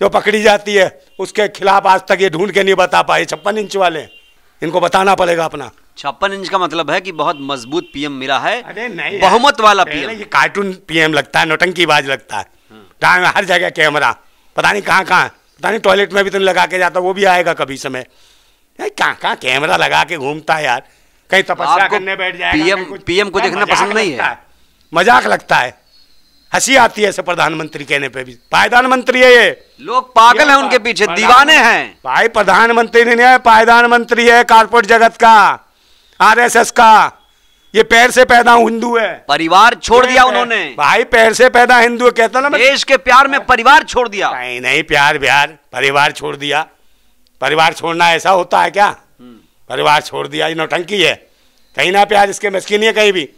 जो पकड़ी जाती है उसके खिलाफ आज तक ये ढूंढ के नहीं बता पाए छप्पन इंच वाले इनको बताना पड़ेगा अपना छप्पन इंच का मतलब है कि बहुत मजबूत पीएम मिला है अरे नहीं बहुमत वाला पीएम ये कार्टून पीएम लगता है नोटंकी बाज लगता है हर जगह कैमरा पता नहीं कहाँ कहाँ पता नहीं टॉयलेट में भी तो लगा के जाता वो भी आएगा कभी समय कहाँ कहाँ कैमरा लगा के घूमता है यार कहीं तपस्या करने बैठ जाए पीएम पीएम को देखना पसंद नहीं है मजाक लगता है हंसी आती है ऐसे प्रधानमंत्री कहने पे भी पायदान मंत्री है ये लोग पागल हैं उनके पीछे दीवाने हैं भाई प्रधानमंत्री नहीं है पायदान मंत्री है कारपोरेट जगत का आरएसएस का ये पैर से पैदा हिंदू है परिवार छोड़ दिया उन्होंने भाई पैर से पैदा हिंदू है कहता ना देश के प्यार में परिवार छोड़ दिया नहीं नहीं प्यार प्यार परिवार छोड़ दिया परिवार छोड़ना ऐसा होता है क्या परिवार छोड़ दिया ये नौटंकी है कहीं ना प्यार इसके मस्किन है कहीं भी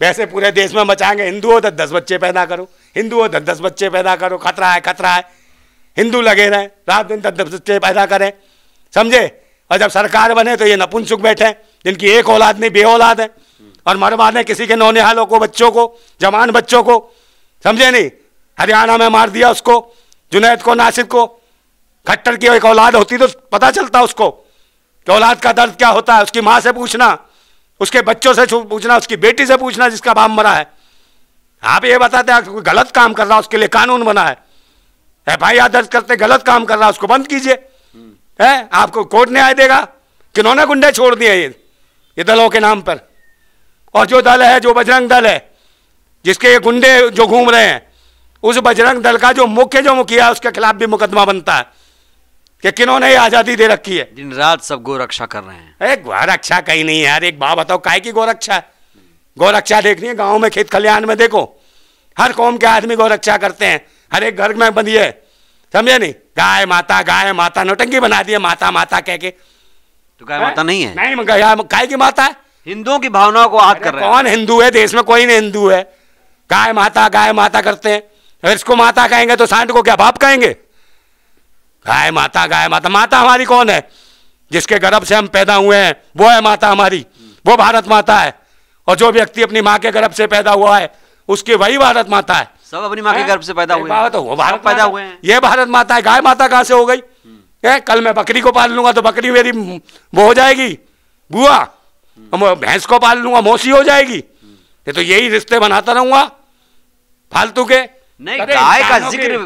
वैसे पूरे देश में मचाएंगे हिंदू हो तो दस बच्चे पैदा करो हिंदू हो तो दस बच्चे पैदा करो खतरा है खतरा है हिंदू लगे रहें रात दिन दस बच्चे पैदा करें समझे और जब सरकार बने तो ये नपुंसुक बैठे जिनकी एक औलाद नहीं बे औलाद है और मरवाने किसी के नौनिहालों को बच्चों को जवान बच्चों को समझे नहीं हरियाणा में मार दिया उसको जुनेद को नासिर को खट्टर की एक औलाद होती तो पता चलता उसको कि औलाद का दर्द क्या होता है उसकी माँ से पूछना उसके बच्चों से पूछना उसकी बेटी से पूछना जिसका बाप मरा है आप ये बताते हैं कोई गलत काम कर रहा है उसके लिए कानून बना है एफ आई आर दर्ज करते गलत काम कर रहा है उसको बंद कीजिए हम्म। है आपको कोर्ट न्याय देगा किन्होंने गुंडे छोड़ दिए ये ये दलों के नाम पर और जो दल है जो बजरंग दल है जिसके ये गुंडे जो घूम रहे हैं उस बजरंग दल का जो मुख्य जो मुखिया है उसके खिलाफ भी मुकदमा बनता है कि किन्होंने ये आज़ादी दे रखी है दिन रात सब गोरक्षा कर रहे हैं अरे गोरक्षा कहीं नहीं है यार एक बात बताओ काय की गोरक्षा गोरक्षा गोरक्षा देखनी है गाँव में खेत खलिहान में देखो हर कौम के आदमी गोरक्षा करते हैं हर एक घर में बंदी है समझे नहीं गाय माता गाय माता नोटंगी बना दी है माता माता कह के तो गाय माता नहीं है नहीं गाय की माता है हिंदुओं की भावनाओं को याद कर रहे हैं कौन हिंदू है देश में कोई नहीं हिंदू है गाय माता गाय माता करते हैं अगर इसको माता कहेंगे तो सांड को क्या बाप कहेंगे गाय माता गाय माता माता हमारी कौन है जिसके गर्भ से हम पैदा हुए हैं वो है माता हमारी वो भारत माता है और जो व्यक्ति अपनी माँ के गर्भ से पैदा हुआ है उसकी वही भारत माता है सब अपनी माँ के गर्भ से पैदा हुए तो वो भारत पैदा हुए हैं ये भारत माता है गाय माता कहाँ से हो गई हम्म। कल मैं बकरी को पाल लूंगा तो बकरी मेरी वो हो जाएगी बुआ भैंस को पाल लूंगा मौसी हो जाएगी ये तो यही रिश्ते बनाता रहूंगा फालतू के नहीं गाय का जिक्र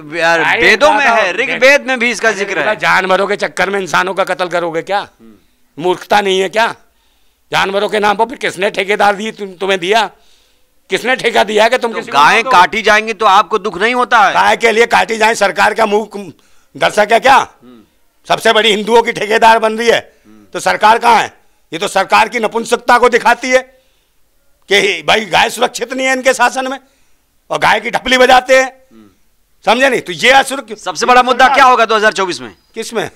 वेदों में है वेद में भी इसका जिक्र है जानवरों के चक्कर में इंसानों का कत्ल करोगे क्या मूर्खता नहीं है क्या जानवरों के नाम पर फिर किसने ठेकेदार दी तुम, तुम्हें दिया किसने ठेका दिया है कि तुम तो गायें काटी जाएंगी तो आपको दुख नहीं होता है गाय के लिए काटी जाए सरकार का मुंह दर्शक है क्या सबसे बड़ी हिंदुओं की ठेकेदार बन रही है तो सरकार कहाँ है ये तो सरकार की नपुंसकता को दिखाती है कि भाई गाय सुरक्षित नहीं है इनके शासन में और गाय की ढपली बजाते हैं समझे नहीं तो ये असुरक्षित सबसे बड़ा मुद्दा क्या होगा 2024 में किस में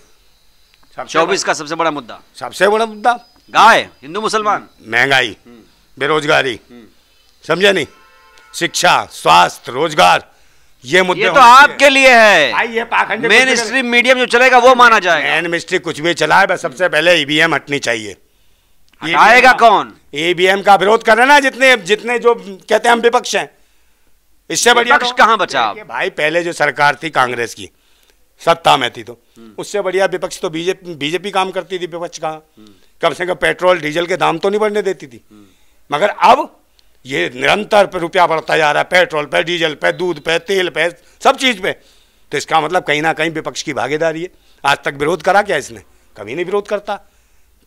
चौबीस का सबसे बड़ा मुद्दा सबसे बड़ा मुद्दा गाय हिंदू मुसलमान महंगाई हम्म। बेरोजगारी हम्म। समझे नहीं शिक्षा स्वास्थ्य रोजगार ये मुद्दे ये तो आपके लिए है मेन स्ट्रीम मीडियम जो चलेगा वो माना जाएगा मेन स्ट्रीम कुछ भी चला है बस सबसे पहले ईवीएम e हटनी चाहिए आएगा कौन ईवीएम का विरोध कर रहे ना जितने जितने जो कहते हैं हम विपक्ष हैं इससे बढ़िया विपक्ष तो- कहाँ बचा भाई पहले जो सरकार थी कांग्रेस की सत्ता में थी तो हम्म। उससे बढ़िया विपक्ष तो बीजेपी बीजेपी काम करती थी विपक्ष का कम से कम पेट्रोल डीजल के दाम तो नहीं बढ़ने देती थी हम्म। मगर अब ये निरंतर रुपया बढ़ता जा रहा है पेट्रोल पे डीजल पे दूध पे तेल पे सब चीज़ पे तो इसका मतलब कहीं ना कहीं विपक्ष की भागीदारी है आज तक विरोध करा क्या इसने कभी नहीं विरोध करता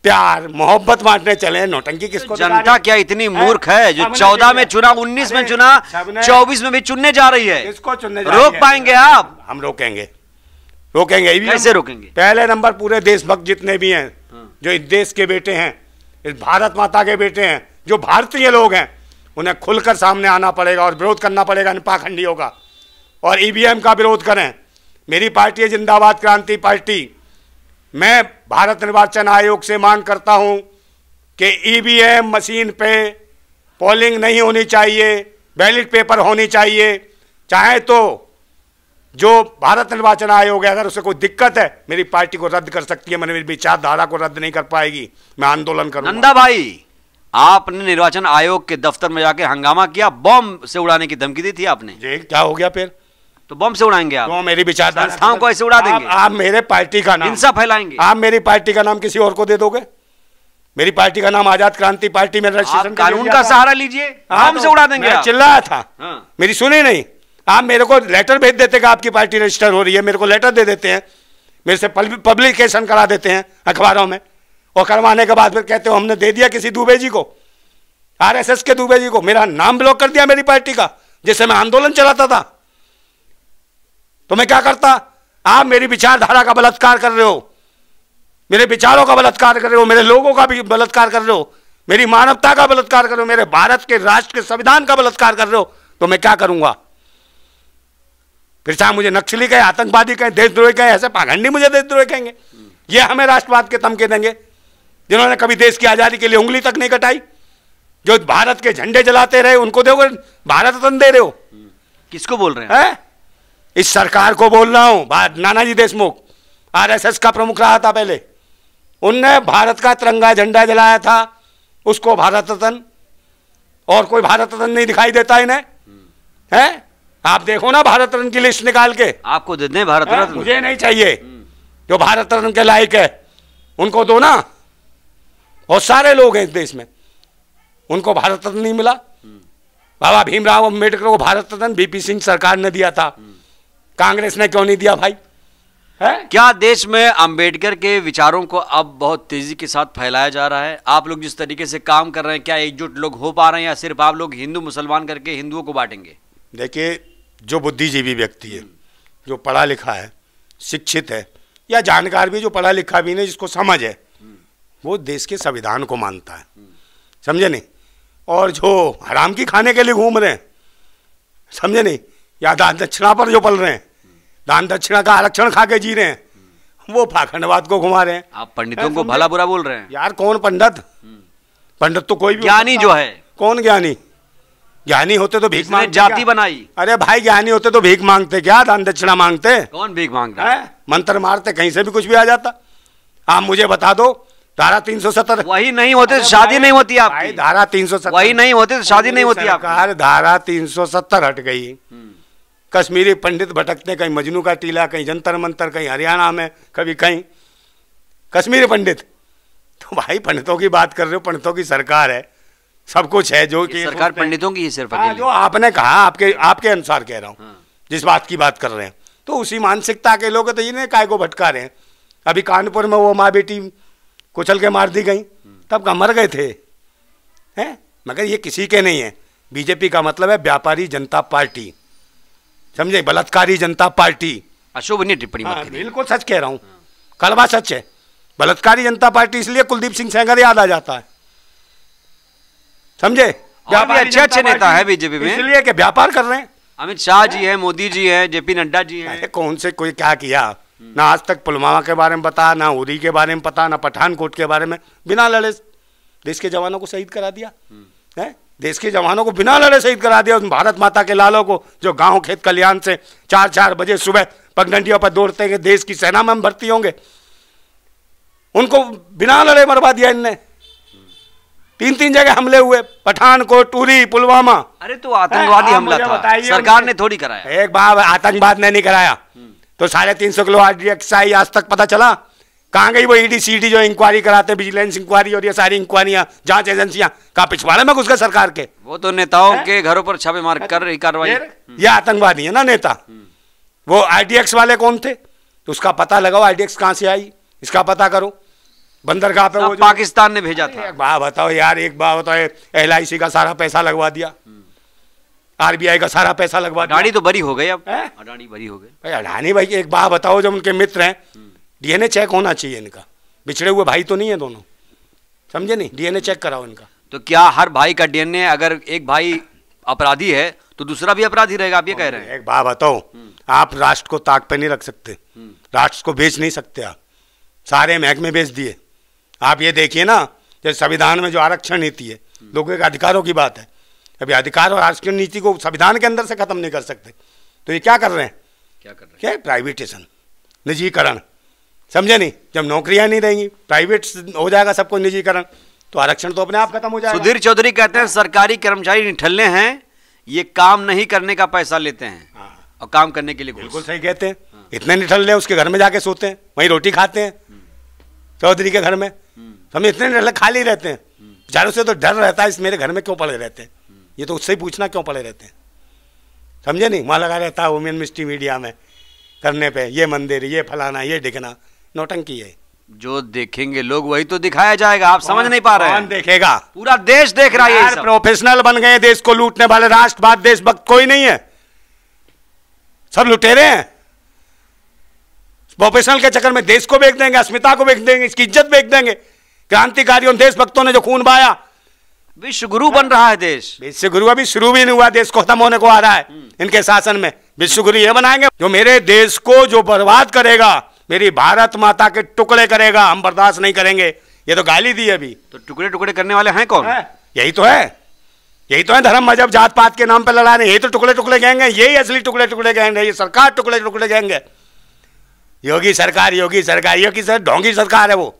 प्यार मोहब्बत बांटने चले नोटंकी किसको तो जनता क्या इतनी मूर्ख है जो चौदह में चुना उन्नीस में चुना चौबीस में भी चुनने जा रही है किसको चुनने रोक पाएंगे आप हम रोकेंगे रोकेंगे कैसे रोकेंगे पहले नंबर पूरे देशभक्त जितने भी हैं जो इस देश के बेटे हैं इस भारत माता के बेटे हैं जो भारतीय लोग हैं उन्हें खुलकर सामने आना पड़ेगा और विरोध करना पड़ेगा इन पाखंडियों का और ईवीएम e का विरोध करें मेरी पार्टी है जिंदाबाद क्रांति पार्टी मैं भारत निर्वाचन आयोग से मांग करता हूं कि ईवीएम मशीन पे पोलिंग नहीं होनी चाहिए बैलेट पेपर होनी चाहिए चाहे तो जो भारत निर्वाचन आयोग है अगर उसे कोई दिक्कत है मेरी पार्टी को रद्द कर सकती है मैंने मेरी विचारधारा को रद्द नहीं कर पाएगी मैं आंदोलन करूंगा नंदा भाई आपने निर्वाचन आयोग के दफ्तर में जाके हंगामा किया बॉम्ब से उड़ाने की धमकी दी थी आपने जी क्या हो गया फिर तो बॉम्ब से उड़ाएंगे आप तो मेरी विचार संस्थाओं को ऐसे उड़ा देंगे आप मेरे पार्टी का नाम हिंसा फैलाएंगे आप मेरी पार्टी का नाम किसी और को दे दोगे मेरी पार्टी का नाम आजाद क्रांति पार्टी में रजिस्ट्रेशन कानून का सहारा लीजिए हम हाँ तो से उड़ा देंगे चिल्लाया था हाँ। मेरी सुनी नहीं आप मेरे को लेटर भेज देते कि आपकी पार्टी रजिस्टर हो रही है मेरे को लेटर दे देते हैं मेरे से पब्लिकेशन करा देते हैं अखबारों में और करवाने के बाद फिर कहते हो हमने दे दिया किसी दुबे जी को आरएसएस के दुबे जी को मेरा नाम ब्लॉक कर दिया मेरी पार्टी का जिससे मैं आंदोलन चलाता था तो मैं क्या करता आप मेरी विचारधारा का बलात्कार कर रहे हो मेरे विचारों का बलात्कार कर रहे हो मेरे लोगों का भी बलात्कार कर रहे हो मेरी मानवता का बलात्कार कर रहे हो मेरे भारत के राष्ट्र के संविधान का बलात्कार कर रहे हो तो मैं क्या करूंगा फिर चाहे मुझे नक्सली कहे आतंकवादी कहें देशद्रोही कहें ऐसे पाखंडी मुझे देशद्रोही कहेंगे ये हमें राष्ट्रवाद के तमके देंगे जिन्होंने कभी देश की आज़ादी के लिए उंगली तक नहीं कटाई जो भारत के झंडे जलाते रहे उनको दोगे भारत रतन दे रहे हो किसको बोल रहे हैं है? इस सरकार को बोल रहा हूँ नानाजी देशमुख आरएसएस का प्रमुख रहा था पहले उनने भारत का तिरंगा झंडा जलाया था उसको भारत रत्न और कोई भारत रत्न नहीं दिखाई देता इन्हें है आप देखो ना भारत रत्न की लिस्ट निकाल के आपको दे दें भारत रत्न मुझे नहीं चाहिए जो भारत रत्न के लायक है उनको दो ना बहुत सारे लोग हैं इस देश में उनको भारत रत्न नहीं मिला बाबा भीमराव अम्बेडकर को भारत रत्न बीपी सिंह सरकार ने दिया था कांग्रेस ने क्यों नहीं दिया भाई है क्या देश में अंबेडकर के विचारों को अब बहुत तेजी के साथ फैलाया जा रहा है आप लोग जिस तरीके से काम कर रहे हैं क्या एकजुट लोग हो पा रहे हैं या सिर्फ आप लोग हिंदू मुसलमान करके हिंदुओं को बांटेंगे देखिए जो बुद्धिजीवी व्यक्ति है जो पढ़ा लिखा है शिक्षित है या जानकार भी जो पढ़ा लिखा भी नहीं जिसको समझ है वो देश के संविधान को मानता है समझे नहीं और जो हराम की खाने के लिए घूम रहे हैं समझे नहीं या दान दक्षिणा पर जो पल रहे हैं दान दक्षिणा का आरक्षण खा के जी रहे हैं वो पाखंडवाद को घुमा रहे हैं आप पंडितों को भला बुरा बोल रहे हैं यार कौन पंडित पंडित तो कोई भी ज्ञानी जो है कौन ज्ञानी ज्ञानी होते तो भीख मांगते जाति बनाई अरे भाई ज्ञानी होते तो भीख मांगते क्या दान दक्षिणा मांगते कौन भीख मांगता है मंत्र मारते कहीं से भी कुछ भी आ जाता आप हाँ, मुझे बता दो धारा तीन सौ सत्तर वही नहीं होते तो शादी नहीं होती आपकी धारा तीन सौ वही नहीं होते तो शादी नहीं होती सरकार धारा तीन सौ सत्तर हट गई हम्म। कश्मीरी पंडित भटकते कहीं मजनू का टीला कहीं जंतर मंतर कहीं हरियाणा में कभी कहीं कश्मीरी पंडित तो भाई पंडितों की बात कर रहे हो पंडितों की सरकार है सब कुछ है जो कि सरकार पंडितों की सिर्फ हाँ, जो आपने कहा आपके हाँ। आपके अनुसार कह रहा हूँ हाँ। जिस बात की बात कर रहे हैं तो उसी मानसिकता के लोग तो इन्हें काय को भटका रहे हैं अभी कानपुर में वो माँ बेटी कुचल के मार दी गई तब का मर गए थे हैं मगर ये किसी के नहीं है बीजेपी का मतलब है व्यापारी जनता पार्टी समझे बलात्कारी जनता पार्टी अशोभनीय टिप्पणी हाँ, बिल्कुल सच कह रहा हूँ कलवा सच है बलात्कारी जनता पार्टी इसलिए कुलदीप सिंह सेंगर याद आ जाता है समझे व्यापार अच्छे अच्छे नेता है बीजेपी में इसलिए कि व्यापार कर रहे हैं अमित शाह जी है मोदी जी है जेपी नड्डा जी है कौन से कोई क्या किया ना आज तक पुलवामा के बारे में पता ना उरी के बारे में पता ना पठानकोट के बारे में बिना लड़े देश के जवानों को शहीद करा दिया हम्म। है देश के जवानों को बिना लड़े शहीद करा दिया उन भारत माता के लालों को जो गांव खेत कल्याण से चार चार बजे सुबह पगडंडियों पर दौड़ते हैं देश की सेना में हम भर्ती होंगे उनको बिना लड़े मरवा दिया इनने तीन तीन जगह हमले हुए पठानकोट टूरी पुलवामा अरे तो आतंकवादी हाँ, हमला था सरकार ने थोड़ी कराया एक बार आतंकवाद ने नहीं कराया हम्म। तो साढ़े तीन सौ किलो आई आज तक पता चला कहाँ गई वो ईडी e सीडी जो इंक्वायरी कराते विजिलेंस इंक्वायरी और ये सारी इंक्वायरियां जांच एजेंसियां कहा पिछवाड़े में घुस गए सरकार के वो तो नेताओं है? के घरों पर छापेमार कर रही कार्रवाई ये आतंकवादी है ना नेता वो आईडीएक्स वाले कौन थे तो उसका पता लगाओ आईडीएक्स कहाँ से आई इसका पता करो बंदरगाह पे वो पाकिस्तान ने भेजा था एक बात बताओ यार एक बात बताओ एल का सारा पैसा लगवा दिया आरबीआई का सारा पैसा लगवा दिया अडानी तो बरी हो गई अब अडानी बरी हो गई अडानी भाई एक बात बताओ जब उनके मित्र हैं डीएनए चेक होना चाहिए इनका बिछड़े हुए भाई तो नहीं है दोनों समझे नहीं डीएनए चेक कराओ इनका तो क्या हर भाई का डीएनए अगर एक भाई अपराधी है तो दूसरा भी अपराधी रहेगा आप ये कह रहे हैं एक बात बताओ आप राष्ट्र को ताक पे नहीं रख सकते राष्ट्र को बेच नहीं सकते आप सारे महकमे बेच दिए आप ये देखिए ना जैसे संविधान में जो आरक्षण नीति है लोगों के अधिकारों की बात है अभी अधिकार और आरक्षण नीति को संविधान के अंदर से खत्म नहीं कर सकते तो ये क्या कर रहे हैं क्या कर रहे हैं क्या प्राइवेटेशन निजीकरण समझे नहीं जब नौकरियां नहीं रहेंगी प्राइवेट हो जाएगा सबको निजीकरण तो आरक्षण तो अपने आप खत्म हो जाएगा सुधीर चौधरी कहते हैं सरकारी कर्मचारी निठल्ले हैं ये काम नहीं करने का पैसा लेते हैं हाँ। और काम करने के लिए बिल्कुल सही कहते हैं इतने निठल्ले उसके घर में जाके सोते हैं वहीं रोटी खाते हैं चौधरी के घर में तो हम इतने निठल खाली रहते हैं बेचारों से तो डर रहता है इस मेरे घर में क्यों पड़े रहते हैं ये तो उससे ही पूछना क्यों पड़े रहते हैं समझे नहीं वहाँ लगा रहता है वुमेन मिस्ट्री मीडिया में करने पे ये मंदिर ये फलाना ये डिगना नौटंकी है जो देखेंगे लोग वही तो दिखाया जाएगा आप समझ नहीं पा रहे हैं देखेगा पूरा देश देख रहा है प्रोफेशनल बन गए देश को लूटने वाले राष्ट्रवाद देशभक्त कोई नहीं है सब लुटेरे हैं प्रोफेशनल के चक्कर में देश को बेच देंगे अस्मिता को बेच देंगे इसकी इज्जत बेच देंगे क्रांतिकारियों देशभक्तों ने जो खून बाया विश्व गुरु बन रहा है देश विश्व गुरु अभी शुरू भी नहीं हुआ देश को खत्म होने को आ रहा है हम्म। इनके शासन में विश्व गुरु ये बनाएंगे जो मेरे देश को जो बर्बाद करेगा मेरी भारत माता के टुकड़े करेगा हम बर्दाश्त नहीं करेंगे ये तो गाली दी अभी तो टुकड़े टुकड़े करने वाले हैं कौन है? यही तो है यही तो है धर्म मजहब जात पात के नाम पर लड़ाने यही तो टुकड़े टुकड़े गैंग यही असली टुकड़े टुकड़े गैंग ये सरकार टुकड़े टुकड़े गैंग योगी सरकार योगी सरकार योगी सर ढोंगी सरकार है वो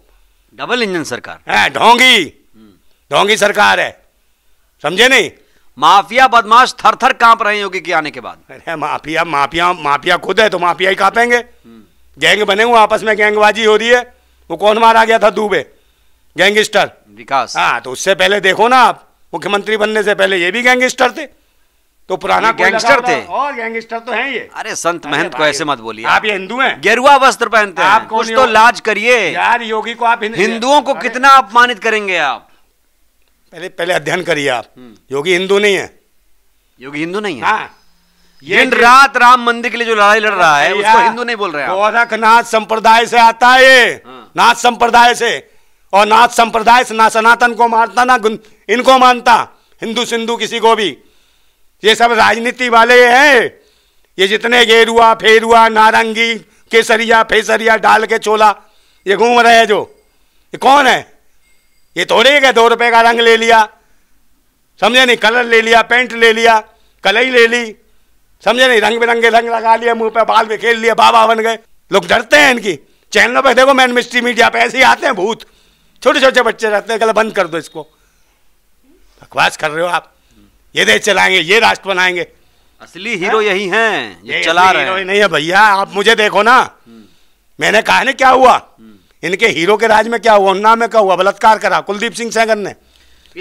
डबल इंजन सरकार है ढोंगी ढोंगी सरकार है समझे नहीं माफिया बदमाश थर थर कांप रहे योगी के आने के बाद अरे माफिया माफिया माफिया खुद है तो माफिया ही कांपेंगे हम्म। गैंग बने हुए आपस में गैंगबाजी हो रही है वो कौन मारा गया था दुबे गैंगस्टर विकास हाँ तो उससे पहले देखो ना आप मुख्यमंत्री बनने से पहले ये भी गैंगस्टर थे तो पुराना गैंगस्टर थे और गैंगस्टर तो हैं ये अरे संत महंत को ऐसे मत बोलिए आप ये हिंदू हैं गेरुआ वस्त्र पहनते हैं आप कुछ तो लाज करिए यार योगी को आप हिंदुओं को कितना अपमानित करेंगे आप पहले पहले अध्ययन करिए आप हम्म। योगी हिंदू नहीं है योगी हिंदू नहीं है हाँ दिन रात राम मंदिर के लिए जो लड़ाई लड़ रहा है उसको हिंदू नहीं बोल रहे हैं गोरखनाथ संप्रदाय से आता है ये हाँ। नाथ संप्रदाय से और नाथ संप्रदाय से ना सनातन को मानता ना इनको मानता हिंदू सिंधु किसी को भी ये सब राजनीति वाले हैं ये जितने गेरुआ फेरुआ नारंगी केसरिया फेसरिया डाल के चोला ये घूम रहे हैं जो ये कौन है ये थोड़े ही दो रुपए का रंग ले लिया समझे नहीं कलर ले लिया पेंट ले लिया कलई ले ली समझे नहीं रंग बिरंगे रंग लगा लिए मुंह पे बाल भी खेल लिए बाबा बन गए लोग डरते हैं इनकी चैनलों पे देखो मैन मिस्ट्री मीडिया पे ऐसे ही आते हैं भूत छोटे छोटे बच्चे रहते हैं कल बंद कर दो इसको बकवास कर रहे हो आप ये देश चलाएंगे ये राष्ट्र बनाएंगे असली हीरो यही हैं ये चला रहे हैं नहीं है भैया आप मुझे देखो ना मैंने कहा ना क्या हुआ हम्म। इनके हीरो के राज में क्या हुआ उन्ना में क्या हुआ बलात्कार करा कुलदीप सिंह सैगन ने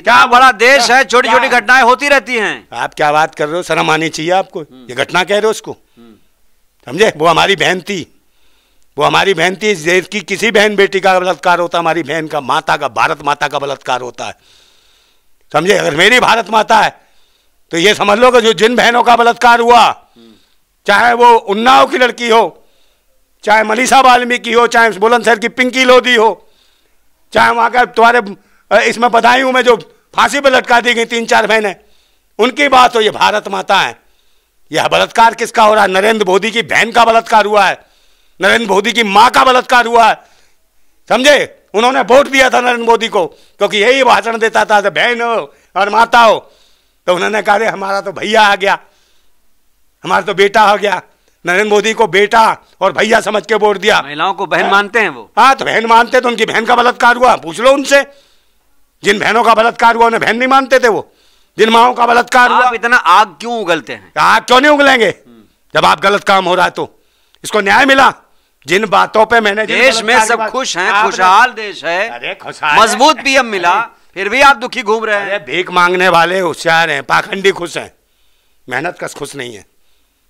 क्या बड़ा देश है छोटी छोटी घटनाएं होती रहती हैं आप क्या बात कर रहे हो शर्म आनी चाहिए आपको हम्म। ये घटना कह रहे हो उसको हम्म। समझे वो हमारी बहन थी वो हमारी बहन थी इस देश की किसी बहन बेटी का बलात्कार होता हमारी बहन का माता का भारत माता का बलात्कार होता है समझे अगर मेरी भारत माता है तो ये समझ लो कि जो जिन बहनों का बलात्कार हुआ हम्म। चाहे वो उन्नाव की लड़की हो चाहे मनीषा वाल्मीकि हो चाहे बुलंदशहर की पिंकी लोधी हो चाहे वहाँ का तुम्हारे इसमें बधाई हूं मैं जो फांसी पर लटका दी गई तीन चार बहने उनकी बात हो तो ये भारत माता है यह बलात्कार किसका हो रहा है नरेंद्र मोदी की बहन का बलात्कार हुआ है नरेंद्र मोदी की माँ का बलात्कार हुआ है समझे उन्होंने वोट दिया था नरेंद्र मोदी को क्योंकि यही भाषण देता था बहन हो और माता हो तो उन्होंने कहा हमारा तो भैया आ गया हमारा तो बेटा हो गया नरेंद्र मोदी को बेटा और भैया समझ के वोट दिया महिलाओं को बहन मानते हैं वो हाँ तो बहन मानते तो उनकी बहन का बलात्कार हुआ पूछ लो उनसे जिन बहनों का बलात्कार हुआ उन्हें बहन नहीं मानते थे वो जिन माओ का बलात्कार हुआ इतना आग क्यों उगलते हैं आग हाँ, क्यों नहीं उगलेंगे जब आप गलत काम हो रहा है तो इसको न्याय मिला जिन बातों पे मैंने देश में सब खुश हैं खुशहाल देश है मजबूत भी हम मिला फिर भी आप दुखी घूम रहे हैं भीख मांगने वाले होशियार हैं पाखंडी खुश हैं मेहनत का खुश नहीं है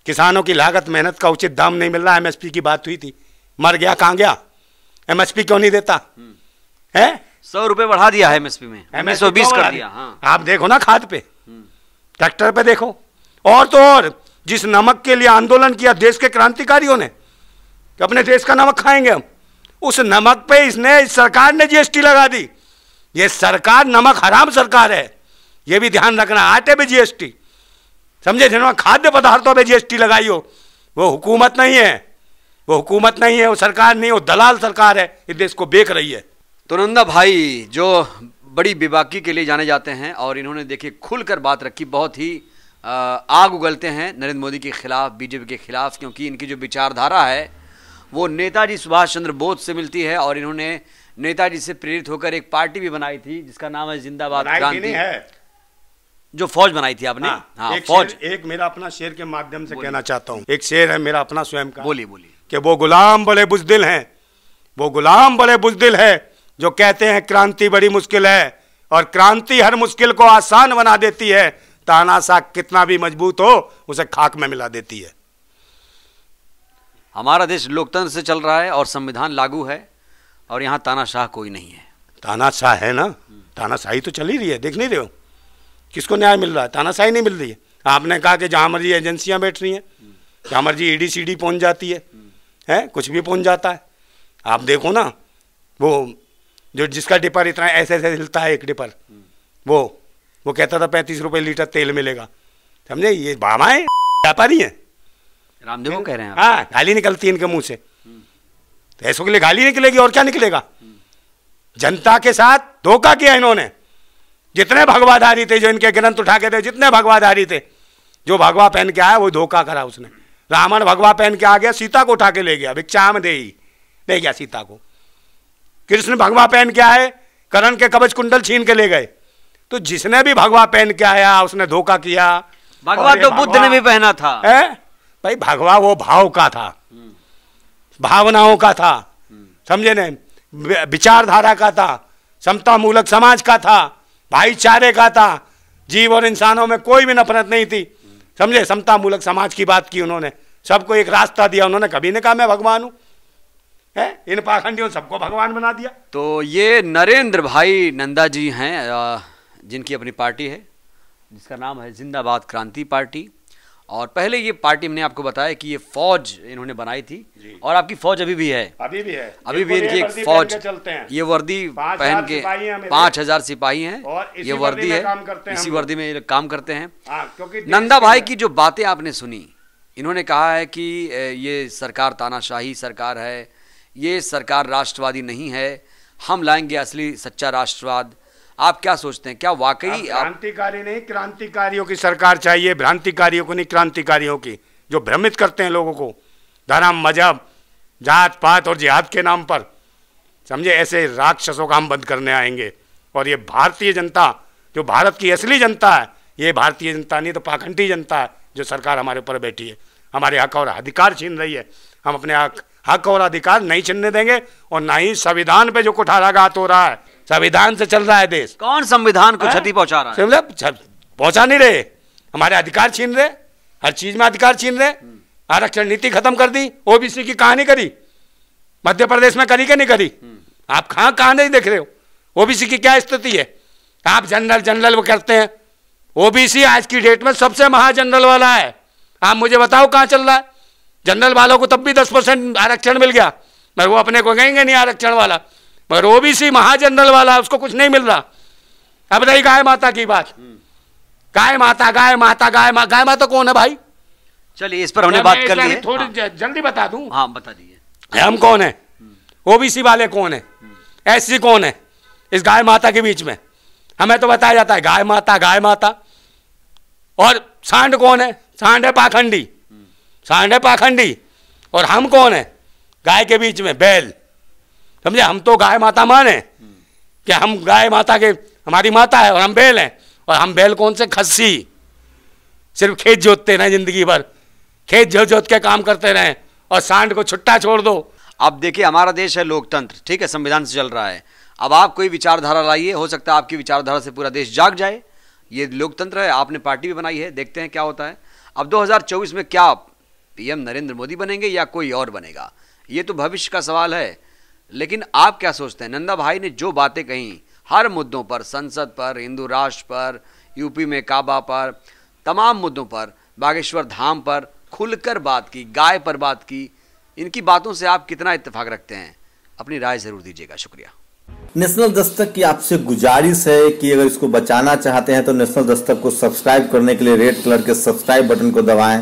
किसानों की लागत मेहनत का उचित दाम नहीं मिल रहा एमएसपी की बात हुई थी मर गया कहाँ गया एमएसपी क्यों नहीं देता है सौ रुपए बढ़ा दिया है एमएसपी में एमएस बीस तो कर दिया हाँ। आप देखो ना खाद पे हम्म। ट्रैक्टर पे देखो और तो और जिस नमक के लिए आंदोलन किया देश के क्रांतिकारियों ने कि अपने देश का नमक खाएंगे हम उस नमक पे इसने इस सरकार ने जीएसटी लगा दी ये सरकार नमक हराम सरकार है ये भी ध्यान रखना आटे पे जीएसटी समझे जिन्होंने खाद्य पदार्थों पे जीएसटी लगाई हो वो हुकूमत नहीं है वो हुकूमत नहीं है वो सरकार नहीं वो दलाल सरकार है ये देश को बेक रही है तो नंदा भाई जो बड़ी बेबाकी के लिए जाने जाते हैं और इन्होंने देखिए खुलकर बात रखी बहुत ही आग उगलते हैं नरेंद्र मोदी के खिलाफ बीजेपी के खिलाफ क्योंकि इनकी जो विचारधारा है वो नेताजी सुभाष चंद्र बोस से मिलती है और इन्होंने नेताजी से प्रेरित होकर एक पार्टी भी बनाई थी जिसका नाम है जिंदाबाद क्रांति जो फौज बनाई थी आपने हाँ, हाँ, एक फौज एक मेरा अपना शेर के माध्यम से कहना चाहता हूँ एक शेर है मेरा अपना स्वयं का बोली बोली कि वो गुलाम बड़े बुजदिल हैं वो गुलाम बड़े बुजदिल है जो कहते हैं क्रांति बड़ी मुश्किल है और क्रांति हर मुश्किल को आसान बना देती है तानाशाह कितना भी मजबूत हो उसे खाक में मिला देती है हमारा देश लोकतंत्र से चल रहा है और संविधान लागू है और यहाँ तानाशाह कोई नहीं है तानाशाह है ना तानाशाही तो चल ही रही है देख नहीं रहे हो किसको न्याय मिल रहा है तानाशाही नहीं मिल रही है आपने कहा कि जहाँ मर्जी एजेंसियाँ बैठ रही हैं जहाँ मर्जी ई डी सी डी जाती है हैं कुछ भी पहुँच जाता है आप देखो ना वो जो जिसका डिपर इतना ऐसे ऐसे हिलता है एक डिपर वो वो कहता था पैंतीस रुपये लीटर तेल मिलेगा समझे ये बामा है व्यापारी है रामदेव कह रहे हैं हाँ गाली निकलती है इनके मुंह से तो ऐसों के लिए गाली निकलेगी और क्या निकलेगा जनता के साथ धोखा किया इन्होंने जितने भगवाधारी थे जो इनके ग्रंथ उठा के थे जितने भगवाधारी थे जो भगवा पहन के आया वो धोखा करा उसने रावण भगवा पहन के आ गया सीता को उठा के ले गया भिक्षा दे ही ले गया सीता को कृष्ण भगवा पहन के आए करण के कवच कुंडल छीन के ले गए तो जिसने भी भगवा पहन के आया उसने धोखा किया भगवा तो बुद्ध ने भी पहना था है भाई भगवा वो भाव का था भावनाओं का था समझे ने विचारधारा का था समता मूलक समाज का था भाईचारे का था जीव और इंसानों में कोई भी नफरत नहीं थी समझे समता मूलक समाज की बात की उन्होंने सबको एक रास्ता दिया उन्होंने कभी ने कहा मैं भगवान हूं है इन पाखंडियों सबको भगवान बना दिया तो ये नरेंद्र भाई नंदा जी हैं जिनकी अपनी पार्टी है जिसका नाम है जिंदाबाद क्रांति पार्टी और पहले ये पार्टी मैंने आपको बताया कि ये फौज इन्होंने बनाई थी और आपकी फौज अभी भी है अभी भी है अभी भी इनकी एक फौज चलते हैं ये वर्दी पहन के पांच हजार सिपाही हैं और ये वर्दी है इसी वर्दी में ये काम करते हैं हाँ, नंदा भाई की जो बातें आपने सुनी इन्होंने कहा है कि ये सरकार तानाशाही सरकार है ये सरकार राष्ट्रवादी नहीं है हम लाएंगे असली सच्चा राष्ट्रवाद आप क्या सोचते हैं क्या वाकई क्रांतिकारी आप... नहीं क्रांतिकारियों की सरकार चाहिए भ्रांतिकारियों को नहीं क्रांतिकारियों की जो भ्रमित करते हैं लोगों को धर्म मजहब जात पात और जिहाद के नाम पर समझे ऐसे राक्षसों का हम बंद करने आएंगे और ये भारतीय जनता जो भारत की असली जनता है ये भारतीय जनता नहीं तो पाखंडी जनता है जो सरकार हमारे ऊपर बैठी है हमारे हक और अधिकार छीन रही है हम अपने हक हक और अधिकार नहीं छीनने देंगे और ना ही संविधान पे जो कुठाराघात हो रहा है संविधान से चल रहा है देश कौन संविधान को क्षति पहुंचा रहा है पहुंचा नहीं रहे हमारे अधिकार छीन रहे हर चीज में अधिकार छीन रहे हम्म। आरक्षण नीति खत्म कर दी ओबीसी की कहानी करी मध्य प्रदेश में करी के नहीं करी हम्म। आप कहा कहा नहीं देख रहे हो ओबीसी की क्या स्थिति है आप जनरल जनरल वो करते हैं ओबीसी आज की डेट में सबसे महाजनरल वाला है आप मुझे बताओ कहाँ चल रहा है जनरल वालों को तब भी दस परसेंट आरक्षण मिल गया मगर वो अपने को कहेंगे नहीं आरक्षण वाला मगर ओबीसी महाजनरल वाला उसको कुछ नहीं मिल रहा अब रही गाय माता की बात गाय माता गाय माता गाय मा, गाय माता कौन है भाई चलिए इस पर हमने बात कर ली थोड़ी हाँ। जल्दी बता दू हाँ बता दीजिए हम कौन है ओबीसी वाले कौन है एस कौन है इस गाय माता के बीच में हमें तो बताया जाता है गाय माता गाय माता और सांड कौन है सांड है पाखंडी सांड है पाखंडी और हम कौन है गाय के बीच में बैल समझे हम तो गाय माता माने कि हम गाय माता के हमारी माता है और हम बैल हैं और हम बैल कौन से खस्सी सिर्फ खेत जोतते रहे जिंदगी भर खेत जोत जोत के काम करते रहें और सांड को छुट्टा छोड़ दो अब देखिए हमारा देश है लोकतंत्र ठीक है संविधान से चल रहा है अब आप कोई विचारधारा लाइए हो सकता है आपकी विचारधारा से पूरा देश जाग जाए ये लोकतंत्र है आपने पार्टी भी बनाई है देखते हैं क्या होता है अब 2024 में क्या पीएम नरेंद्र मोदी बनेंगे या कोई और बनेगा ये तो भविष्य का सवाल है लेकिन आप क्या सोचते हैं नंदा भाई ने जो बातें कही हर मुद्दों पर संसद पर हिंदू राष्ट्र पर यूपी में काबा पर तमाम मुद्दों पर बागेश्वर धाम पर खुलकर बात की गाय पर बात की इनकी बातों से आप कितना इत्तेफाक रखते हैं अपनी राय जरूर दीजिएगा शुक्रिया नेशनल दस्तक की आपसे गुजारिश है कि अगर इसको बचाना चाहते हैं तो नेशनल दस्तक को सब्सक्राइब करने के लिए रेड कलर के सब्सक्राइब बटन को दबाएं